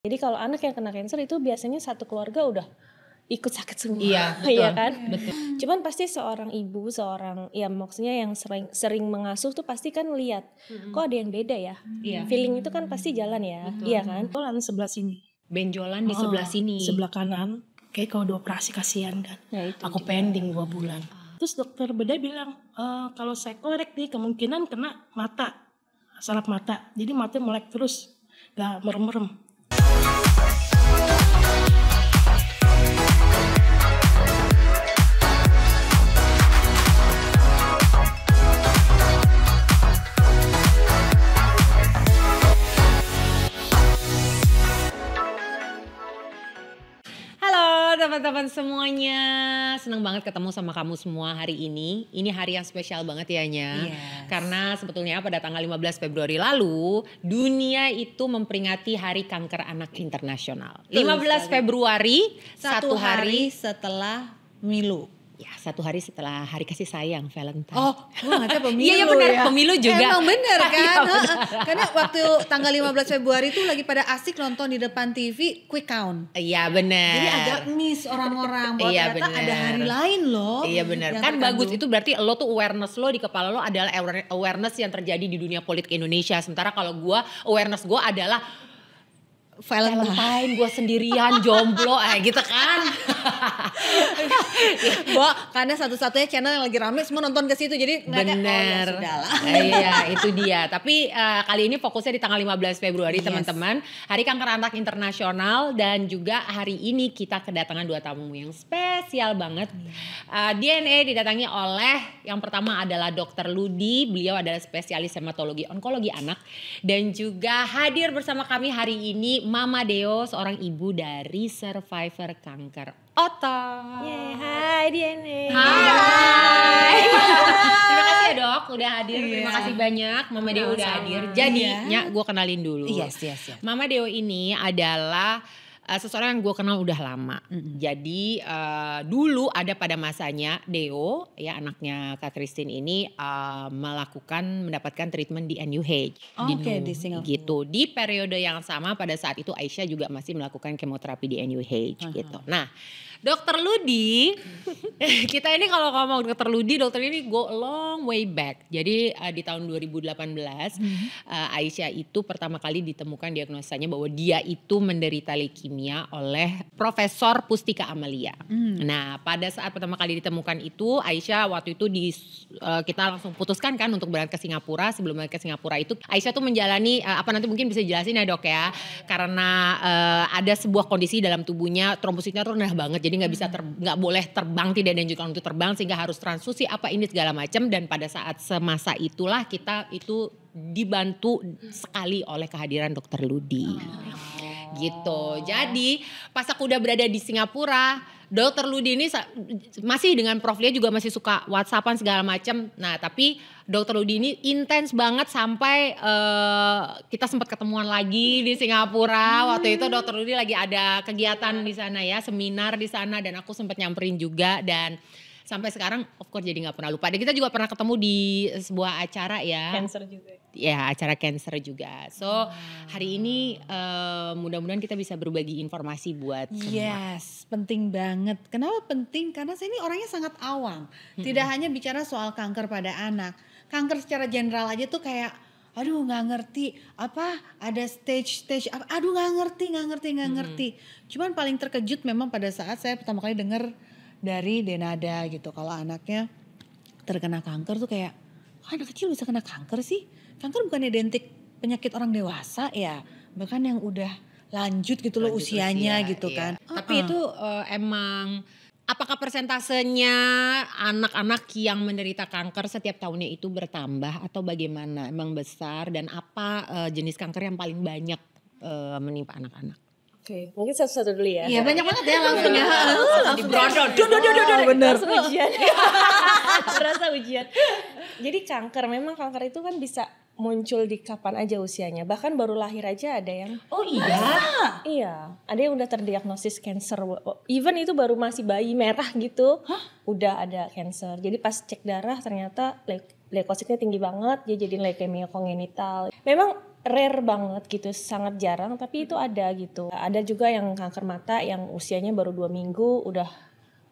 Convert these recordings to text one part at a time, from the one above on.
Jadi kalau anak yang kena cancer itu biasanya satu keluarga udah ikut sakit semua, iya, iya betul, iya kan? Betul. Cuman pasti seorang ibu, seorang ya maksudnya yang sering sering mengasuh tuh pasti kan lihat, mm-hmm. kok ada yang beda ya? Iya. Feeling itu kan pasti jalan ya, betul. iya kan? Benjolan sebelah sini. Benjolan di oh, sebelah sini. Sebelah kanan. Kayak kalau dioperasi kasihan kan. Ya, itu Aku juga. pending dua bulan. Terus dokter beda bilang e, kalau saya korek nih kemungkinan kena mata, saraf mata. Jadi mata melek terus, gak merem-merem teman-teman semuanya. Senang banget ketemu sama kamu semua hari ini. Ini hari yang spesial banget ya Nya. Yes. Karena sebetulnya pada tanggal 15 Februari lalu, dunia itu memperingati Hari Kanker Anak Internasional. 15 Februari, satu, satu hari setelah Milu. Ya satu hari setelah hari kasih sayang Valentine. Oh, wah ada pemilu Iya ya, benar ya. pemilu juga. Emang benar iya, kan? ya, benar. Karena waktu tanggal 15 Februari itu lagi pada asik nonton di depan TV quick count. Iya benar. Jadi agak miss orang-orang iya, -orang, bener. ada hari lain loh. Iya benar. Kan terkandung. bagus itu berarti lo tuh awareness lo di kepala lo adalah awareness yang terjadi di dunia politik Indonesia. Sementara kalau gue awareness gue adalah Valentine, Valentine gue sendirian jomblo eh gitu kan Bo, karena satu-satunya channel yang lagi rame semua nonton ke situ jadi bener oh, ya eh, iya itu dia tapi uh, kali ini fokusnya di tanggal 15 Februari teman-teman hari kanker anak internasional dan juga hari ini kita kedatangan dua tamu yang spesial banget uh, eh, DNA didatangi oleh yang pertama adalah dokter Ludi beliau adalah spesialis hematologi onkologi anak dan juga hadir bersama kami hari ini Mama Deo, seorang ibu dari survivor kanker otot. Yeah, hai Denny. Hai. hai. Terima kasih ya dok udah hadir. Yeah. Terima kasih banyak Mama Deo udah hadir. Jadi yeah. gue kenalin dulu. Yes, yes, yes. Mama Deo ini adalah Eh, seseorang yang gue kenal udah lama. Mm-hmm. Jadi uh, dulu ada pada masanya Deo ya anaknya Kak Christine ini uh, melakukan mendapatkan treatment di NUH. Oh, okay, di Singapura. Gitu. Di periode yang sama pada saat itu Aisyah juga masih melakukan kemoterapi di NUH uh-huh. gitu. Nah Dokter Ludi, kita ini kalau ngomong dokter Ludi, dokter ini go long way back. Jadi uh, di tahun 2018 -hmm. uh, Aisyah itu pertama kali ditemukan diagnosanya bahwa dia itu menderita leukemia oleh Profesor Pustika Amalia. Hmm. Nah pada saat pertama kali ditemukan itu Aisyah waktu itu di uh, kita langsung putuskan kan untuk berangkat ke Singapura. Sebelum berangkat ke Singapura itu Aisyah tuh menjalani uh, apa nanti mungkin bisa jelasin ya dok ya, karena uh, ada sebuah kondisi dalam tubuhnya trombositnya tuh rendah banget jadi nggak bisa hmm. ter, boleh terbang tidak dianjurkan untuk terbang sehingga harus transfusi apa ini segala macam dan pada saat semasa itulah kita itu dibantu hmm. sekali oleh kehadiran dokter Ludi. Oh gitu. Jadi pas aku udah berada di Singapura, dokter Ludi ini masih dengan Prof Lia juga masih suka WhatsAppan segala macam. Nah, tapi dokter Ludi ini intens banget sampai uh, kita sempat ketemuan lagi di Singapura. Hmm. Waktu itu dokter Ludi lagi ada kegiatan di sana ya, seminar di sana dan aku sempat nyamperin juga dan sampai sekarang of course jadi nggak pernah lupa. Dan kita juga pernah ketemu di sebuah acara ya. Cancer juga. Ya ya acara cancer juga. So hari ini uh, mudah-mudahan kita bisa berbagi informasi buat yes, semua. Yes, penting banget. Kenapa penting? Karena saya ini orangnya sangat awam. Hmm. Tidak hanya bicara soal kanker pada anak. Kanker secara general aja tuh kayak aduh nggak ngerti apa ada stage stage aduh nggak ngerti nggak ngerti nggak ngerti cuman paling terkejut memang pada saat saya pertama kali dengar dari Denada gitu kalau anaknya terkena kanker tuh kayak anak kecil bisa kena kanker sih kanker kan bukan identik penyakit orang dewasa ya bahkan yang udah lanjut gitu loh usianya usia, gitu iya. kan uh-uh. tapi itu uh, emang apakah persentasenya anak-anak yang menderita kanker setiap tahunnya itu bertambah atau bagaimana emang besar dan apa uh, jenis kanker yang paling banyak uh, menimpa anak-anak Oke, okay. mungkin satu-satu dulu ya. Iya, banyak banget ya langsung ya. Langsung di Brodo, Duh, duh, duh, duh, ujian. Terasa ujian. Jadi kanker, memang kanker itu kan bisa muncul di kapan aja usianya. Bahkan baru lahir aja ada yang Oh iya. Iya, ada yang udah terdiagnosis cancer. Even itu baru masih bayi merah gitu. Hah? Udah ada cancer. Jadi pas cek darah ternyata leukositnya tinggi banget, dia jadi leukemia kongenital. Memang rare banget gitu, sangat jarang tapi itu ada gitu. Ada juga yang kanker mata yang usianya baru dua minggu udah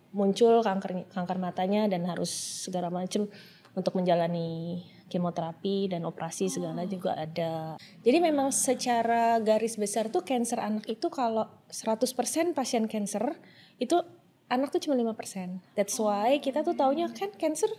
muncul kanker kanker matanya dan harus segala macam untuk menjalani kemoterapi dan operasi segala hmm. juga ada. Jadi memang secara garis besar tuh kanker anak itu kalau 100% pasien kanker itu anak tuh cuma 5%. That's oh. why kita tuh taunya kan kanker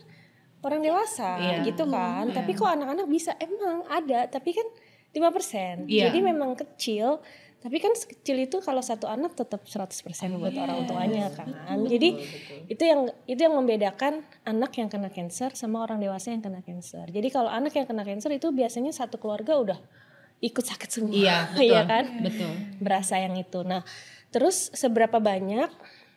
orang dewasa yeah. gitu hmm. kan. Hmm. Tapi kok anak-anak bisa emang ada tapi kan 5%. Yeah. Jadi memang kecil tapi kan sekecil itu kalau satu anak tetap 100% buat yes. Iya. orang tuanya kan betul, jadi betul. itu yang itu yang membedakan anak yang kena cancer sama orang dewasa yang kena cancer jadi kalau anak yang kena cancer itu biasanya satu keluarga udah ikut sakit semua iya, iya betul, iya kan betul berasa yang itu nah terus seberapa banyak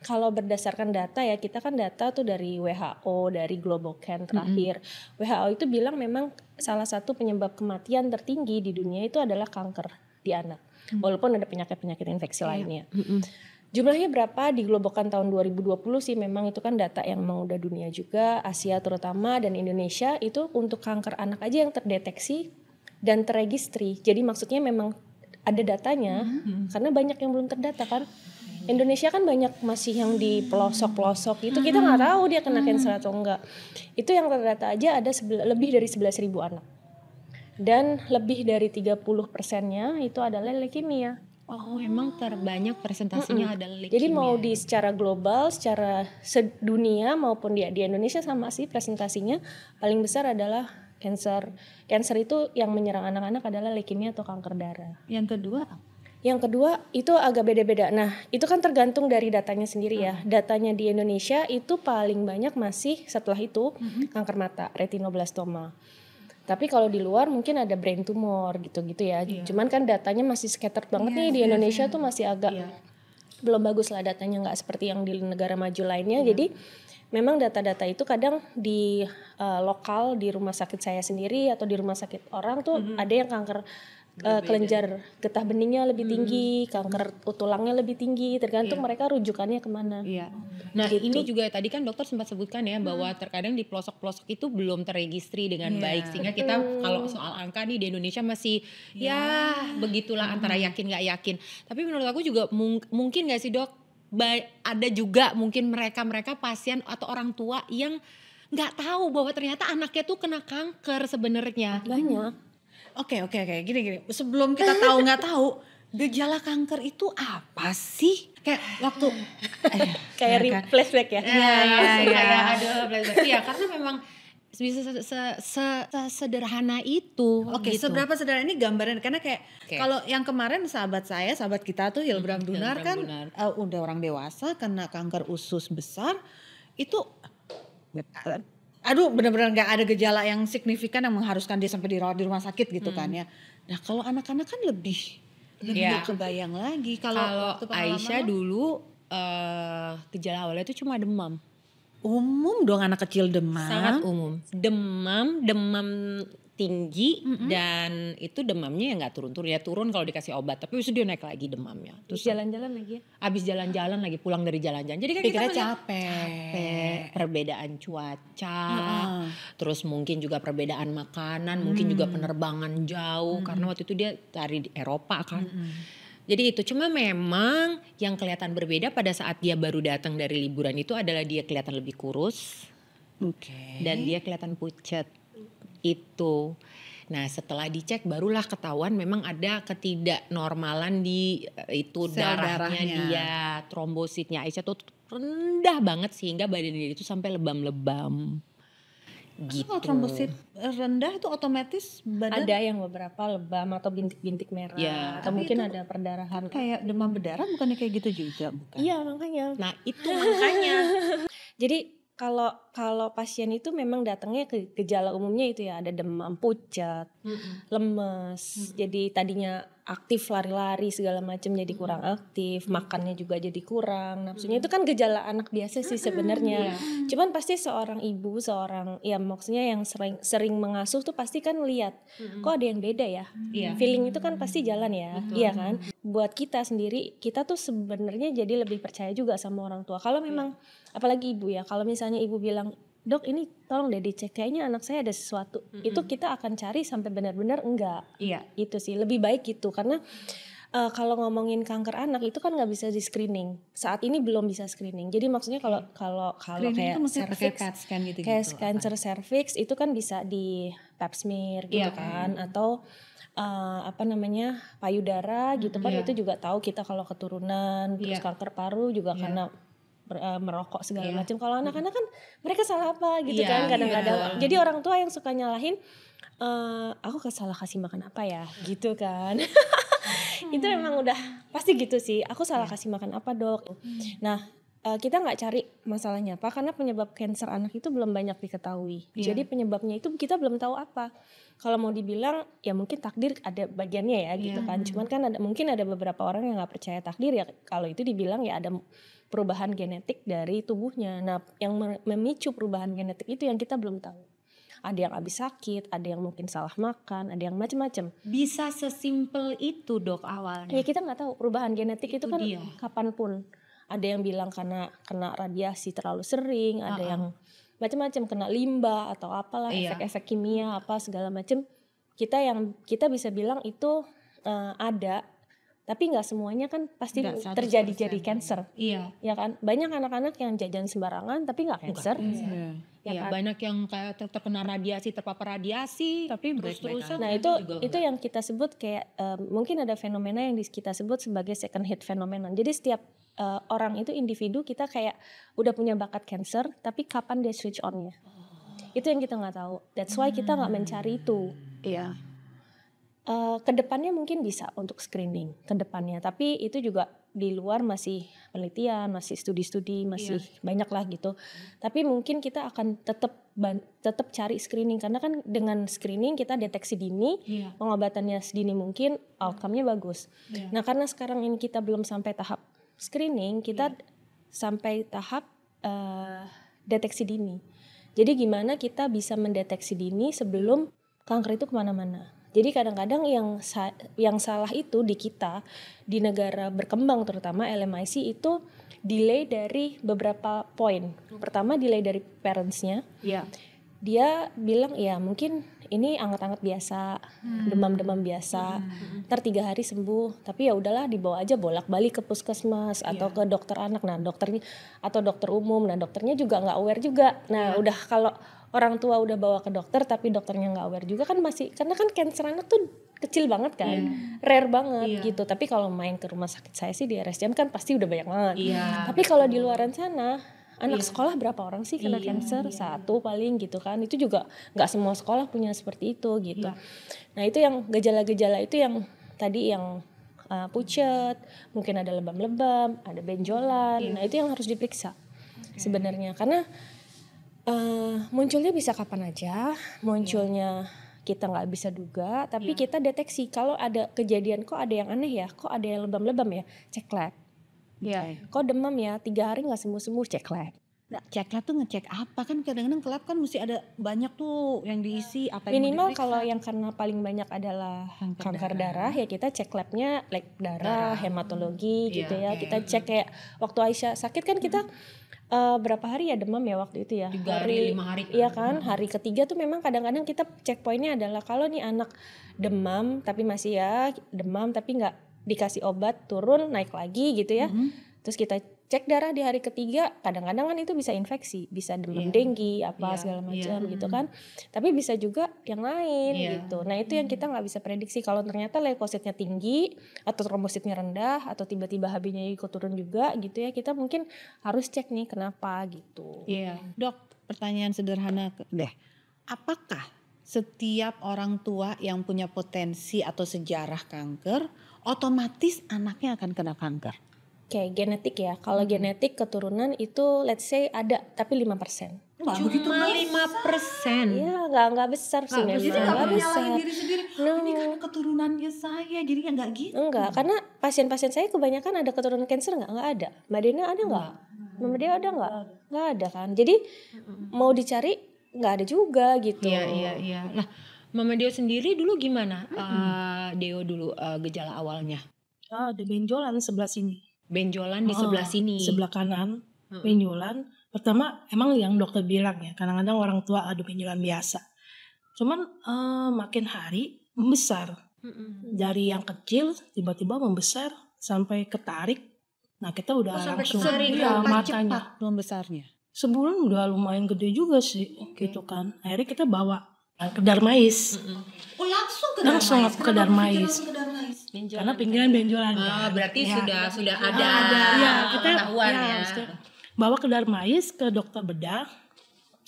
kalau berdasarkan data ya kita kan data tuh dari WHO dari Global Can terakhir mm -hmm. WHO itu bilang memang salah satu penyebab kematian tertinggi di dunia itu adalah kanker di anak Hmm. walaupun ada penyakit-penyakit infeksi yeah. lainnya. Hmm. Jumlahnya berapa di globokan tahun 2020 sih memang itu kan data yang memang udah dunia juga, Asia terutama dan Indonesia itu untuk kanker anak aja yang terdeteksi dan terregistri. Jadi maksudnya memang ada datanya hmm. karena banyak yang belum terdata kan. Indonesia kan banyak masih yang di pelosok-pelosok itu kita nggak tahu dia kena cancer atau enggak. Itu yang terdata aja ada lebih dari 11.000 anak dan lebih dari 30 persennya itu adalah leukemia. Oh, emang terbanyak presentasinya mm -mm. adalah leukemia. Jadi mau di secara global, secara sedunia maupun di di Indonesia sama sih presentasinya paling besar adalah kanker kanker itu yang menyerang anak-anak adalah leukemia atau kanker darah. Yang kedua yang kedua itu agak beda-beda. Nah, itu kan tergantung dari datanya sendiri ya. Hmm. Datanya di Indonesia itu paling banyak masih setelah itu hmm. kanker mata, retinoblastoma. Tapi kalau di luar mungkin ada brain tumor gitu-gitu ya. Yeah. Cuman kan datanya masih scattered banget yeah, nih di yeah, Indonesia yeah. tuh masih agak yeah. belum bagus lah datanya nggak seperti yang di negara maju lainnya. Yeah. Jadi memang data-data itu kadang di uh, lokal di rumah sakit saya sendiri atau di rumah sakit orang tuh mm -hmm. ada yang kanker uh, kelenjar getah beningnya lebih hmm. tinggi, hmm. kanker tulangnya lebih tinggi, tergantung yeah. mereka rujukannya kemana. Iya. Yeah. Oh, nah gitu. ini juga tadi kan dokter sempat sebutkan ya hmm. bahwa terkadang di pelosok-pelosok itu belum terregistri dengan yeah. baik sehingga kita kalau soal angka nih di Indonesia masih yeah. ya begitulah hmm. antara yakin nggak yakin. Tapi menurut aku juga mung mungkin nggak sih dok ada juga mungkin mereka-mereka pasien atau orang tua yang nggak tahu bahwa ternyata anaknya tuh kena kanker sebenarnya banyak Oke, okay, oke, okay, oke. Okay. Gini gini, sebelum kita tahu nggak tahu gejala kanker itu apa sih? Kayak waktu eh, kayak re flashback ya. Iya, iya, iya. Ada iya, iya, karena memang bisa se, se, se, sederhana itu. Oke, okay, gitu. seberapa sederhana ini gambaran karena kayak okay. kalau yang kemarin sahabat saya, sahabat kita tuh Hilbram hmm, Dunar kan Dunar. Uh, udah orang dewasa kena kanker usus besar itu aduh benar-benar nggak ada gejala yang signifikan yang mengharuskan dia sampai dirawat di rumah sakit gitu hmm. kan ya. Nah kalau anak-anak kan lebih lebih yeah. kebayang lagi kalau Aisyah dulu uh, gejala awalnya itu cuma demam. Umum dong anak kecil demam. Sangat umum. Demam, demam tinggi mm -hmm. dan itu demamnya ya nggak turun-turun ya turun kalau dikasih obat tapi itu dia naik lagi demamnya terus jalan-jalan lagi ya abis jalan-jalan lagi pulang dari jalan-jalan jadi kan kita capek capek perbedaan cuaca mm -hmm. terus mungkin juga perbedaan makanan mm. mungkin juga mm. penerbangan jauh mm -hmm. karena waktu itu dia dari Eropa kan mm -hmm. Jadi itu cuma memang yang kelihatan berbeda pada saat dia baru datang dari liburan itu adalah dia kelihatan lebih kurus, okay. dan dia kelihatan pucat itu. Nah setelah dicek barulah ketahuan memang ada ketidaknormalan di eh, itu darahnya, darahnya dia, trombositnya Aisyah tuh rendah banget sehingga badan dia itu sampai lebam-lebam. Kan gitu. Kalau trombosit rendah itu otomatis badan ada yang beberapa lebam atau bintik-bintik merah ya, atau mungkin ada perdarahan kayak demam berdarah bukannya kayak gitu juga bukan? Iya makanya. Nah itu makanya. Jadi kalau kalau pasien itu memang datangnya ke gejala umumnya itu ya ada demam pucat, mm -hmm. lemes. Mm -hmm. Jadi tadinya aktif lari-lari segala macam jadi hmm. kurang aktif hmm. makannya juga jadi kurang maksudnya itu kan gejala anak biasa sih hmm, sebenarnya iya. cuman pasti seorang ibu seorang ya maksudnya yang sering sering mengasuh tuh pasti kan lihat kok ada yang beda ya iya. feeling itu kan pasti jalan ya iya kan buat kita sendiri kita tuh sebenarnya jadi lebih percaya juga sama orang tua kalau iya. memang apalagi ibu ya kalau misalnya ibu bilang dok ini tolong deh dicek kayaknya anak saya ada sesuatu mm -hmm. itu kita akan cari sampai benar-benar enggak iya itu sih lebih baik gitu karena uh, kalau ngomongin kanker anak itu kan nggak bisa di screening saat ini belum bisa screening jadi maksudnya kalau kalau kalau kayak cervix kayak scan gitu kayak gitu, cancer cervix itu kan bisa di pap smear gitu yeah. Iya, kan atau uh, apa namanya payudara gitu kan yeah. itu juga tahu kita kalau keturunan terus iya. kanker paru juga yeah. karena Eh, merokok segala yeah. macam. Kalau hmm. anak-anak kan mereka salah apa gitu yeah, kan iya. kadang-kadang. Yeah. Hmm. Jadi orang tua yang suka nyalahin uh, aku salah kasih makan apa ya gitu kan. hmm. Itu memang udah pasti gitu sih. Aku salah yeah. kasih makan apa, Dok? Hmm. Nah, eh, kita nggak cari masalahnya apa karena penyebab kanker anak itu belum banyak diketahui. Yeah. Jadi penyebabnya itu kita belum tahu apa. Kalau mau dibilang ya mungkin takdir ada bagiannya ya gitu yeah. kan. Cuman kan ada mungkin ada beberapa orang yang nggak percaya takdir ya kalau itu dibilang ya ada perubahan genetik dari tubuhnya. Nah, yang memicu perubahan genetik itu yang kita belum tahu. Ada yang habis sakit, ada yang mungkin salah makan, ada yang macam-macam. Bisa sesimpel itu dok awalnya. Ya kita nggak tahu perubahan genetik itu, itu kan dia. kapanpun. Ada yang bilang karena kena radiasi terlalu sering, ada uh -uh. yang macam-macam kena limbah atau apalah iya. efek-efek kimia apa segala macam. Kita yang kita bisa bilang itu uh, ada tapi nggak semuanya kan pasti terjadi jadi iya. cancer iya ya kan banyak anak-anak yang jajan sembarangan tapi nggak cancer iya. iya. ya, ya kan? banyak yang kayak terkena radiasi terpapar radiasi tapi terus terusan nah itu itu yang kita sebut kayak um, mungkin ada fenomena yang kita sebut sebagai second hit phenomenon jadi setiap uh, orang itu individu kita kayak udah punya bakat cancer tapi kapan dia switch onnya oh. itu yang kita nggak tahu that's why hmm. kita nggak mencari itu iya yeah uh, eh, kedepannya mungkin bisa untuk screening kedepannya tapi itu juga di luar masih penelitian masih studi-studi iya. masih iya. banyak lah gitu tapi mungkin kita akan tetap tetap cari screening karena kan dengan screening kita deteksi dini iya. pengobatannya sedini mungkin outcome-nya bagus iya. nah karena sekarang ini kita belum sampai tahap screening kita iya. sampai tahap uh, deteksi dini jadi gimana kita bisa mendeteksi dini sebelum kanker itu kemana-mana jadi kadang-kadang yang sa yang salah itu di kita di negara berkembang terutama LMIC itu delay dari beberapa poin. Pertama delay dari parentsnya. Iya. Yeah. Dia bilang ya mungkin ini anget-anget biasa, hmm. demam-demam hmm. biasa, hmm. ntar tiga hari sembuh. Tapi ya udahlah dibawa aja bolak-balik ke puskesmas atau iya. ke dokter anak. Nah dokternya atau dokter umum. Nah dokternya juga nggak aware juga. Nah yeah. udah kalau orang tua udah bawa ke dokter tapi dokternya nggak aware juga kan masih karena kan cancer anak tuh kecil banget kan yeah. rare banget yeah. gitu tapi kalau main ke rumah sakit saya sih di RSJM kan pasti udah banyak banget yeah. tapi kalau di luaran sana anak yeah. sekolah berapa orang sih kena iya, cancer yeah. satu paling gitu kan itu juga nggak semua sekolah punya seperti itu gitu yeah. nah itu yang gejala-gejala itu yang tadi yang uh, pucet mungkin ada lebam-lebam ada benjolan yeah. nah itu yang harus diperiksa okay. sebenarnya karena Uh, munculnya bisa kapan aja, munculnya kita nggak bisa duga, tapi yeah. kita deteksi kalau ada kejadian kok ada yang aneh ya, kok ada yang lebam-lebam ya, cek lab. Yeah. Iya. Kok demam ya, tiga hari nggak sembuh-sembuh, cek lab. Nah, cek lab tuh ngecek apa kan kadang-kadang ke kan mesti ada banyak tuh yang diisi apa yang minimal kalau yang karena paling banyak adalah kanker, kanker darah. darah ya kita cek labnya lab darah, darah. hematologi gitu iya, ya okay. kita cek kayak waktu Aisyah sakit kan kita hmm uh, berapa hari ya demam ya waktu itu ya Tiga hari lima hari kan? iya kan hmm. hari ketiga tuh memang kadang-kadang kita checkpointnya adalah kalau nih anak demam tapi masih ya demam tapi nggak dikasih obat turun naik lagi gitu ya hmm. terus kita cek darah di hari ketiga kadang-kadang kan itu bisa infeksi bisa demam yeah. denggi apa yeah. segala iya. macam yeah. gitu hmm. kan tapi bisa juga yang lain yeah. gitu nah itu yang kita nggak bisa prediksi kalau ternyata leukositnya tinggi atau trombositnya rendah atau tiba-tiba HB-nya ikut turun juga gitu ya kita mungkin harus cek nih kenapa gitu iya yeah. dok pertanyaan sederhana deh apakah setiap orang tua yang punya potensi atau sejarah kanker otomatis anaknya akan kena kanker kayak genetik ya. Kalau hmm. genetik keturunan itu let's say ada tapi 5%. Cuma lima persen. Iya, nggak nggak besar sih. jadi nggak menyalahin diri sendiri. No. Ini keturunan keturunannya saya, jadi nggak gitu. Enggak, karena pasien-pasien saya kebanyakan ada keturunan cancer nggak? Nggak ada. Mbak Dena ada nggak? Mbak Dena ada nggak? Nggak ada kan. Jadi mau dicari nggak ada juga gitu. Iya iya iya. Nah, Mama Dio sendiri dulu gimana? Mm -hmm. uh, Deo dulu uh, gejala awalnya? Oh, ada benjolan sebelah sini benjolan di oh, sebelah sini sebelah kanan hmm. benjolan pertama emang yang dokter bilang ya kadang-kadang orang tua ada benjolan biasa cuman uh, makin hari membesar hmm. dari yang kecil tiba-tiba membesar sampai ketarik nah kita udah oh, langsung ya, matanya belum besarnya sebulan udah lumayan gede juga sih okay. gitu kan akhirnya kita bawa ke Darmais mm -hmm. oh langsung ke Darmais langsung ke Darmais benjolan. karena kan? pinggiran benjolan oh, berarti ya. sudah sudah ah, ada, ah, Ya, kita ya, bawa ke dermais ke dokter bedah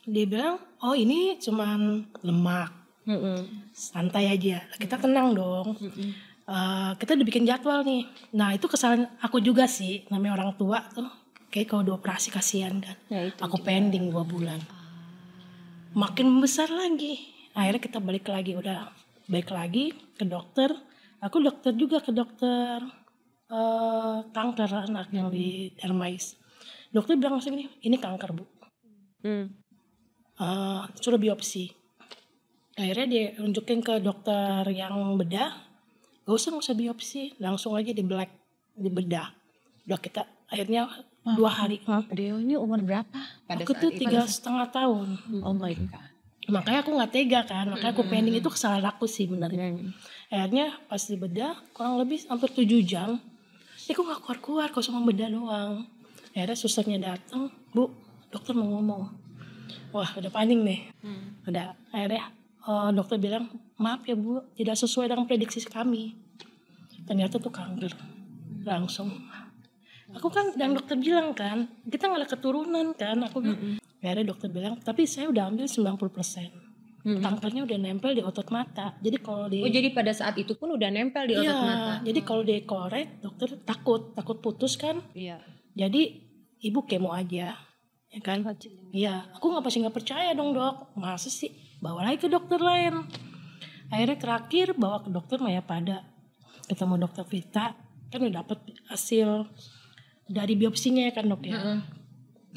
dia bilang oh ini cuman lemak mm -hmm. santai aja kita tenang dong mm -hmm. uh, kita udah bikin jadwal nih nah itu kesalahan aku juga sih namanya orang tua tuh kayak kalau operasi kasihan kan ya, aku juga. pending dua bulan makin besar lagi akhirnya kita balik lagi udah balik lagi ke dokter aku dokter juga ke dokter uh, kanker anak yang di Hermes. dokter bilang gini ini kanker bu hmm. uh, suruh biopsi akhirnya dia nunjukin ke dokter yang bedah gak usah gak usah biopsi langsung aja di black di bedah udah kita akhirnya maaf, dua hari maaf ini umur berapa pada aku tuh tiga setengah tahun oh my god makanya aku nggak tega kan makanya aku hmm. pending itu kesalahan aku sih benar hmm akhirnya pas dibedah kurang lebih hampir 7 jam ini kok gak keluar-keluar kok cuma bedah doang akhirnya susahnya datang bu dokter mau ngomong wah udah panik nih hmm. udah akhirnya uh, dokter bilang maaf ya bu tidak sesuai dengan prediksi kami ternyata tuh kanker langsung aku kan dan dokter bilang kan kita nggak ada keturunan kan aku mm -hmm. akhirnya dokter bilang tapi saya udah ambil 90 persen hmm. kankernya udah nempel di otot mata jadi kalau di oh jadi pada saat itu pun udah nempel di iya, otot mata jadi hmm. kalau dikorek dokter takut takut putus kan iya jadi ibu kemo aja ya kan iya aku nggak pasti nggak percaya dong dok masa sih bawa lagi ke dokter lain akhirnya terakhir bawa ke dokter Maya pada ketemu dokter Vita kan udah dapat hasil dari biopsinya ya kan dok ya, mm -hmm.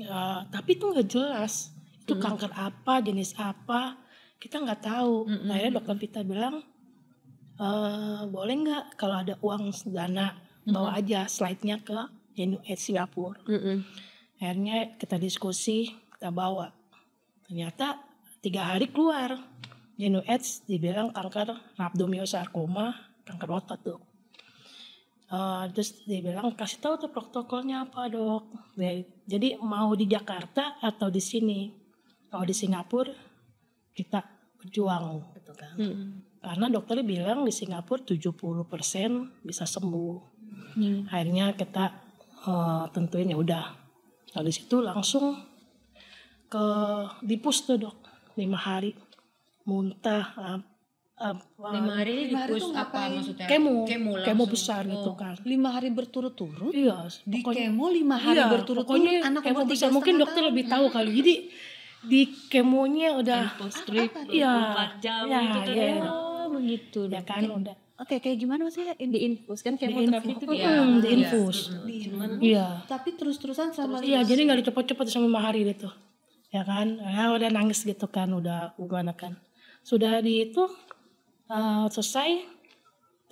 ya tapi itu nggak jelas itu -hmm. kanker apa jenis apa kita nggak tahu mm -hmm. akhirnya dokter Vita bilang e, boleh nggak kalau ada uang dana bawa aja slide-nya ke eh, Singapura mm -hmm. akhirnya kita diskusi kita bawa ternyata tiga hari keluar Genu AIDS eh, dibilang kanker rhabdomyosarkoma kanker otot tuh Uh, terus dibilang kasih tahu tuh protokolnya apa dok. Jadi mau di Jakarta atau di sini. Kalau di Singapura kita berjuang gitu kan. Hmm. Karena dokternya bilang di Singapura 70% bisa sembuh. Hmm. Akhirnya kita uh, tentuin ya udah. Nah, di situ langsung ke dipus tuh dok lima hari muntah lima hari lima hari apa maksudnya kemo kemo, besar gitu oh. gitu kan lima hari berturut-turut iya di kemo lima hari iya, berturut-turut anak kemo bisa? mungkin dokter lebih tahu kali jadi di kemonya udah strip ya, jam ya, gitu kan. ya, ya. Oh, begitu ya kan okay. udah Oke, okay, kayak gimana maksudnya di ya? infus kan kayak di gitu ya. iya, infus, itu ya, hmm, di infus. Iya. Tapi terus-terusan sama Iya, jadi nggak dicopot-copot sama mahari gitu. Ya kan? Ya udah nangis gitu kan, udah gimana kan. Sudah di itu uh, selesai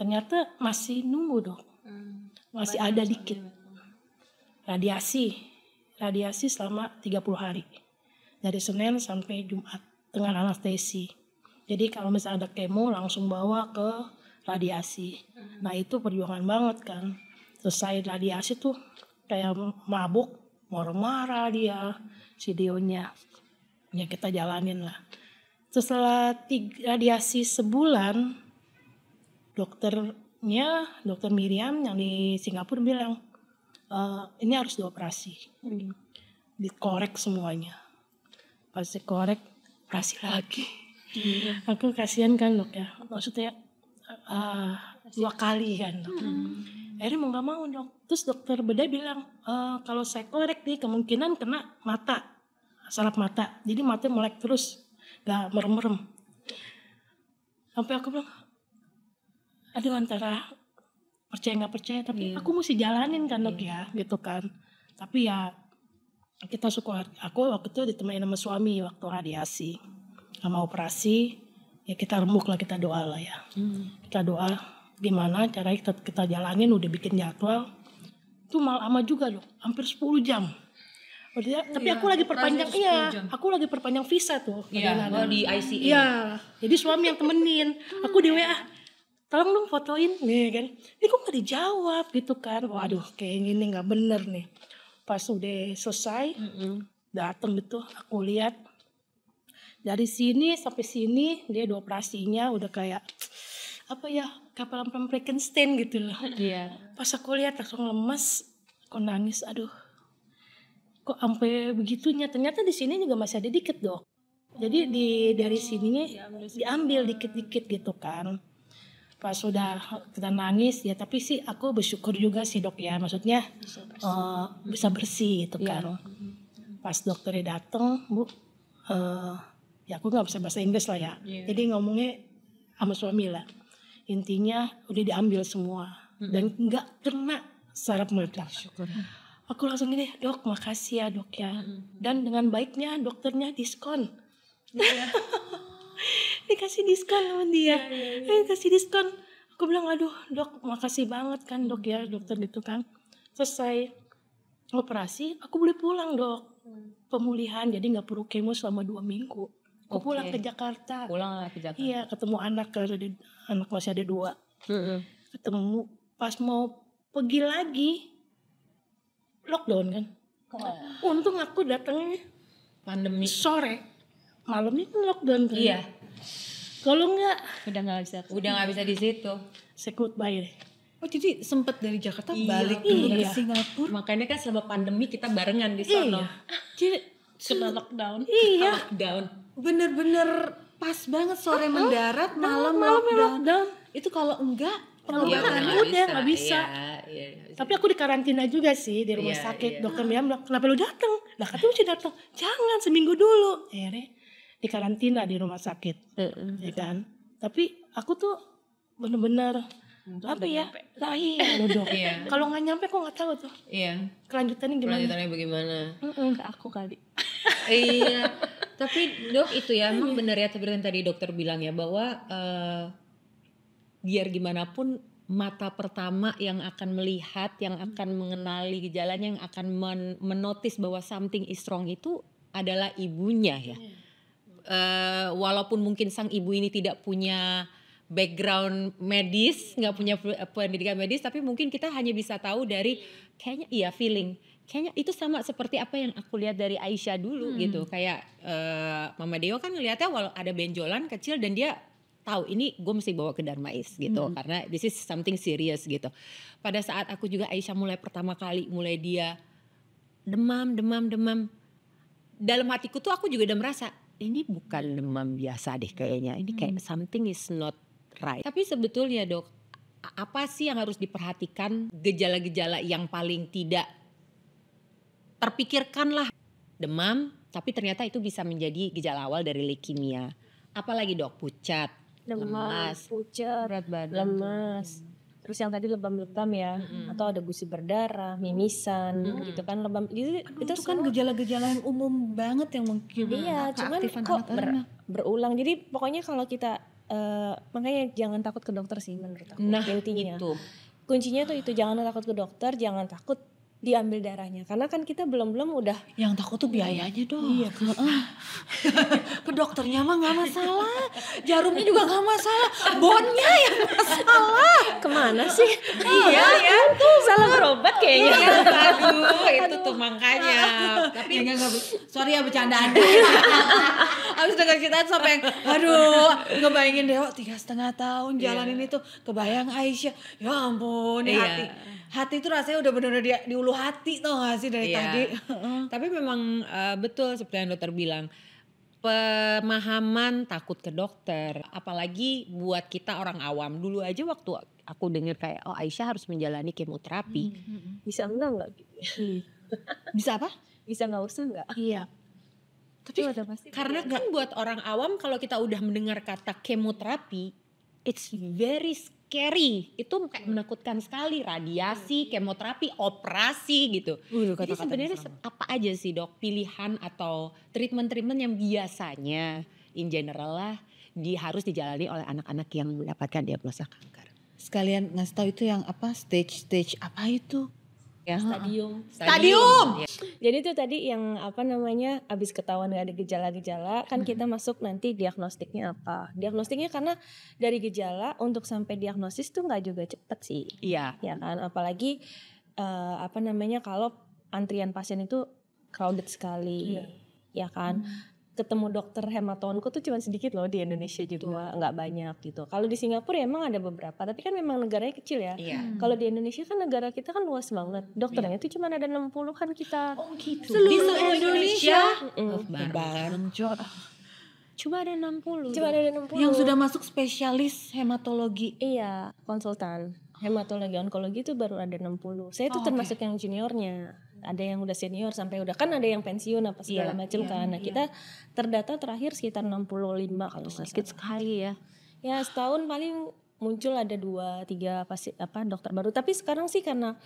ternyata masih nunggu dong. Hmm. Masih Banyak ada dikit. Radiasi. Radiasi selama 30 hari dari Senin sampai Jumat dengan anestesi. Jadi kalau misalnya ada kemo langsung bawa ke radiasi. Nah itu perjuangan banget kan. Selesai radiasi tuh kayak mabuk, marah-marah dia, si Dionya. Ya kita jalanin lah. Setelah tiga, radiasi sebulan, dokternya, dokter Miriam yang di Singapura bilang, e, ini harus dioperasi. Hmm. Dikorek semuanya pasti korek kasih lagi hmm. aku kasihan kan dok ya maksudnya uh, dua kali kan dok hmm. akhirnya mau nggak mau dok terus dokter beda bilang e, kalau saya korek nih kemungkinan kena mata salap mata jadi mata melek terus gak merem merem sampai aku bilang aduh antara percaya nggak percaya tapi yeah. aku mesti jalanin kan dok yeah. ya gitu kan tapi ya kita suku aku waktu itu ditemani sama suami waktu radiasi sama operasi ya kita remuk lah kita doa lah ya hmm. kita doa gimana cara kita kita jalanin udah bikin jadwal itu mal ama juga loh hampir 10 jam ya, oh, tapi iya, aku lagi perpanjang iya aku lagi perpanjang visa tuh iya oh, di ICA iya jadi suami yang temenin aku di WA tolong dong fotoin nih kan ini kok gak dijawab gitu kan waduh kayak gini nggak bener nih pas udah selesai mm -hmm. datang gitu aku lihat dari sini sampai sini dia dua operasinya udah kayak apa ya kapal Frankenstein gitu loh. Iya. Pas aku lihat langsung lemas aku nangis, aduh. Kok sampai begitunya? Ternyata di sini juga masih ada dikit dok. Jadi di dari sininya diambil dikit-dikit gitu kan pas sudah kita nangis ya tapi sih aku bersyukur juga sih dok ya maksudnya eh, bisa bersih, uh, bisa bersih itu yeah. kan pas dokternya datang bu uh, ya aku nggak bisa bahasa Inggris lah ya yeah. jadi ngomongnya sama suami lah intinya udah diambil semua hmm. dan nggak kena syarat meledak syukur aku langsung ini dok makasih ya dok ya hmm. dan dengan baiknya dokternya diskon yeah. dikasih diskon sama dia ya, ya, dikasih diskon aku bilang aduh dok makasih banget kan dok ya dokter gitu kan selesai operasi aku boleh pulang dok hmm. pemulihan jadi nggak perlu kemo selama dua minggu aku pulang ke Jakarta pulang ke Jakarta iya ketemu anak ada anak masih ada dua ketemu pas mau pergi lagi lockdown kan oh. untung aku datangnya pandemi sore malam itu kan lockdown kan? Iya. Kalau enggak udah nggak bisa. Udah nggak bisa di situ. Saya bayar. Oh jadi sempet dari Jakarta iya, balik dulu iya. ke Singapura. Makanya kan selama pandemi kita barengan di sana. Iya. Jadi kena lockdown. Iya. Lockdown. Bener-bener pas banget sore oh, mendarat malam, malam lockdown. lockdown. Itu kalau enggak kalau iya, kan udah nggak bisa. Iya, iya, iya, Tapi aku di karantina juga sih di rumah iya, sakit. Iya. Dokter bilang, kenapa lu datang? Lah katanya sudah datang. Jangan seminggu dulu. Ere, di karantina di rumah sakit, uh, ya kan? Tapi aku tuh bener-bener apa ya lahir dok iya. kalau nggak nyampe kok nggak tahu tuh iya kelanjutannya gimana kelanjutannya bagaimana mm ke aku kali iya tapi dok itu ya emang iya. bener ya seperti yang tadi dokter bilang ya bahwa uh, biar gimana pun mata pertama yang akan melihat yang akan mengenali gejalanya yang akan men menotis bahwa something is wrong itu adalah ibunya ya yeah Eh, walaupun mungkin sang ibu ini tidak punya background medis, nggak punya pendidikan medis, tapi mungkin kita hanya bisa tahu dari kayaknya iya feeling. Kayaknya itu sama seperti apa yang aku lihat dari Aisyah dulu hmm. gitu. Kayak uh, Mama Deo kan ngelihatnya walau ada benjolan kecil dan dia tahu ini gue mesti bawa ke Darmais gitu hmm. karena this is something serious gitu. Pada saat aku juga Aisyah mulai pertama kali mulai dia demam demam demam dalam hatiku tuh aku juga udah merasa ini bukan demam biasa deh kayaknya. Ini kayak hmm. something is not right. Tapi sebetulnya dok, apa sih yang harus diperhatikan gejala-gejala yang paling tidak terpikirkan lah demam tapi ternyata itu bisa menjadi gejala awal dari leukemia. Apalagi dok pucat, lemas, pucat, berat badan, lemas terus yang tadi lebam-lebam ya hmm. atau ada gusi berdarah mimisan hmm. gitu kan lebam itu, Aduh, itu, itu kan gejala-gejala yang umum banget yang mungkin iya cuman kok ber, berulang jadi pokoknya kalau kita uh, makanya jangan takut ke dokter sih menurut aku nah, intinya itu. kuncinya tuh itu jangan takut ke dokter jangan takut diambil darahnya karena kan kita belum belum udah yang takut tuh biayanya dong iya ke dokternya mah nggak masalah jarumnya juga nggak masalah bonnya yang masalah kemana sih iya ya tuh iya. salah berobat kayaknya iya, aduh itu tuh makanya tapi ya, gak, sorry ya anda abis dengar cerita sampai yang aduh ngebayangin Dewa tiga setengah tahun jalan iya. ini tuh, kebayang Aisyah ya ampun yeah. hati hati itu rasanya udah bener-bener di, di ulu hati tau gak sih dari yeah. tadi tapi memang uh, betul seperti yang dokter bilang pemahaman takut ke dokter apalagi buat kita orang awam dulu aja waktu aku denger kayak oh Aisyah harus menjalani kemoterapi hmm. hmm, hmm. bisa enggak enggak gitu bisa apa bisa nggak usah enggak iya tapi ada pasti karena kan buat orang awam kalau kita udah mendengar kata kemoterapi it's very carry itu kayak hmm. menakutkan sekali radiasi, hmm. kemoterapi, operasi gitu. Uh, kata -kata Jadi sebenarnya apa aja sih dok pilihan atau treatment-treatment yang biasanya in general lah di, harus dijalani oleh anak-anak yang mendapatkan diagnosa kanker. Sekalian ngasih tahu itu yang apa stage-stage apa itu? ya. Stadium. Stadium. Jadi itu tadi yang apa namanya abis ketahuan gak ada gejala-gejala kan hmm. kita masuk nanti diagnostiknya apa? Diagnostiknya karena dari gejala untuk sampai diagnosis tuh nggak juga cepet sih. Iya. Ya kan apalagi uh, apa namanya kalau antrian pasien itu crowded sekali. Iya. Ya kan, hmm ketemu dokter hematoonku tuh cuma sedikit loh di Indonesia gitu juga nggak banyak gitu. Kalau di Singapura emang ada beberapa, tapi kan memang negaranya kecil ya. Iya. Hmm. Kalau di Indonesia kan negara kita kan luas banget. Dokternya iya. tuh tuh cuma ada 60 kan kita. Oh gitu. Seluruh di seluruh Indonesia. Indonesia. Mm. Oh, baru. Cuma ada 60. Cuma ada 60. Yang sudah masuk spesialis hematologi. Iya, konsultan. Hematologi onkologi itu baru ada 60. Saya itu oh, termasuk okay. yang juniornya ada yang udah senior sampai udah kan ada yang pensiun apa iya, segala yeah, macam yeah, kan. Nah, yeah. kita terdata terakhir sekitar 65 kalau nggak Sedikit sekali ya. Ya, setahun paling muncul ada dua tiga apa sih apa dokter baru tapi sekarang sih karena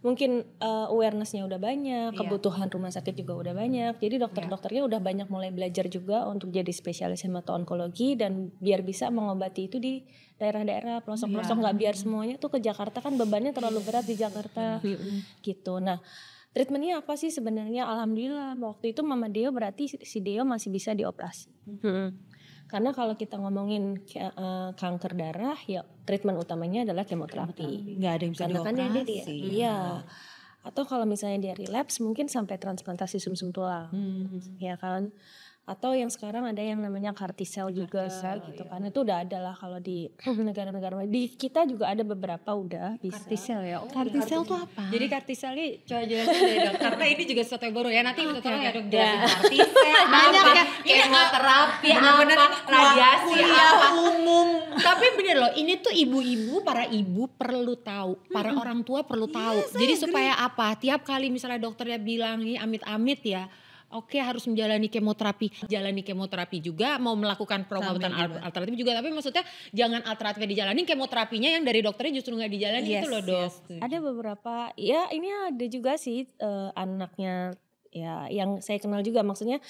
mungkin uh, awarenessnya udah banyak iya. kebutuhan rumah sakit juga udah banyak jadi iya. dokter-dokternya yeah. udah banyak mulai belajar juga untuk jadi spesialis hemato-onkologi dan biar bisa mengobati itu di daerah-daerah pelosok-pelosok nggak yeah. biar semuanya tuh ke Jakarta kan bebannya terlalu berat di Jakarta gitu nah treatmentnya apa sih sebenarnya alhamdulillah waktu itu mama Deo berarti si Deo masih bisa dioperasi hmm. karena kalau kita ngomongin uh, kanker darah ya treatment utamanya adalah kemoterapi nggak ada yang bisa karena dioperasi kan dia, dia, dia, iya atau kalau misalnya dia relapse mungkin sampai transplantasi sumsum -sum tulang hmm. ya kan atau yang sekarang ada yang namanya kartisel juga Kartisel, gitu iya. kan itu udah ada lah kalau di negara-negara di kita juga ada beberapa udah bisa kartisel ya oh, kartisel, itu iya, tuh apa jadi kartisel ini coba jelasin deh dok karena ini juga sesuatu yang baru ya nanti kita tolong ya dok jelasin iya. kartisel banyak ya kemoterapi apa, radiasi apa umum tapi bener loh ini tuh ibu-ibu para ibu perlu tahu para orang tua perlu iya, tahu jadi supaya apa tiap kali misalnya dokternya bilang nih amit-amit ya oke okay, harus menjalani kemoterapi jalani kemoterapi juga mau melakukan pengobatan alternatif juga tapi maksudnya jangan alternatifnya dijalani kemoterapinya yang dari dokternya justru nggak dijalani yes, itu loh dok yes. ada beberapa ya ini ada juga sih uh, anaknya ya yang saya kenal juga maksudnya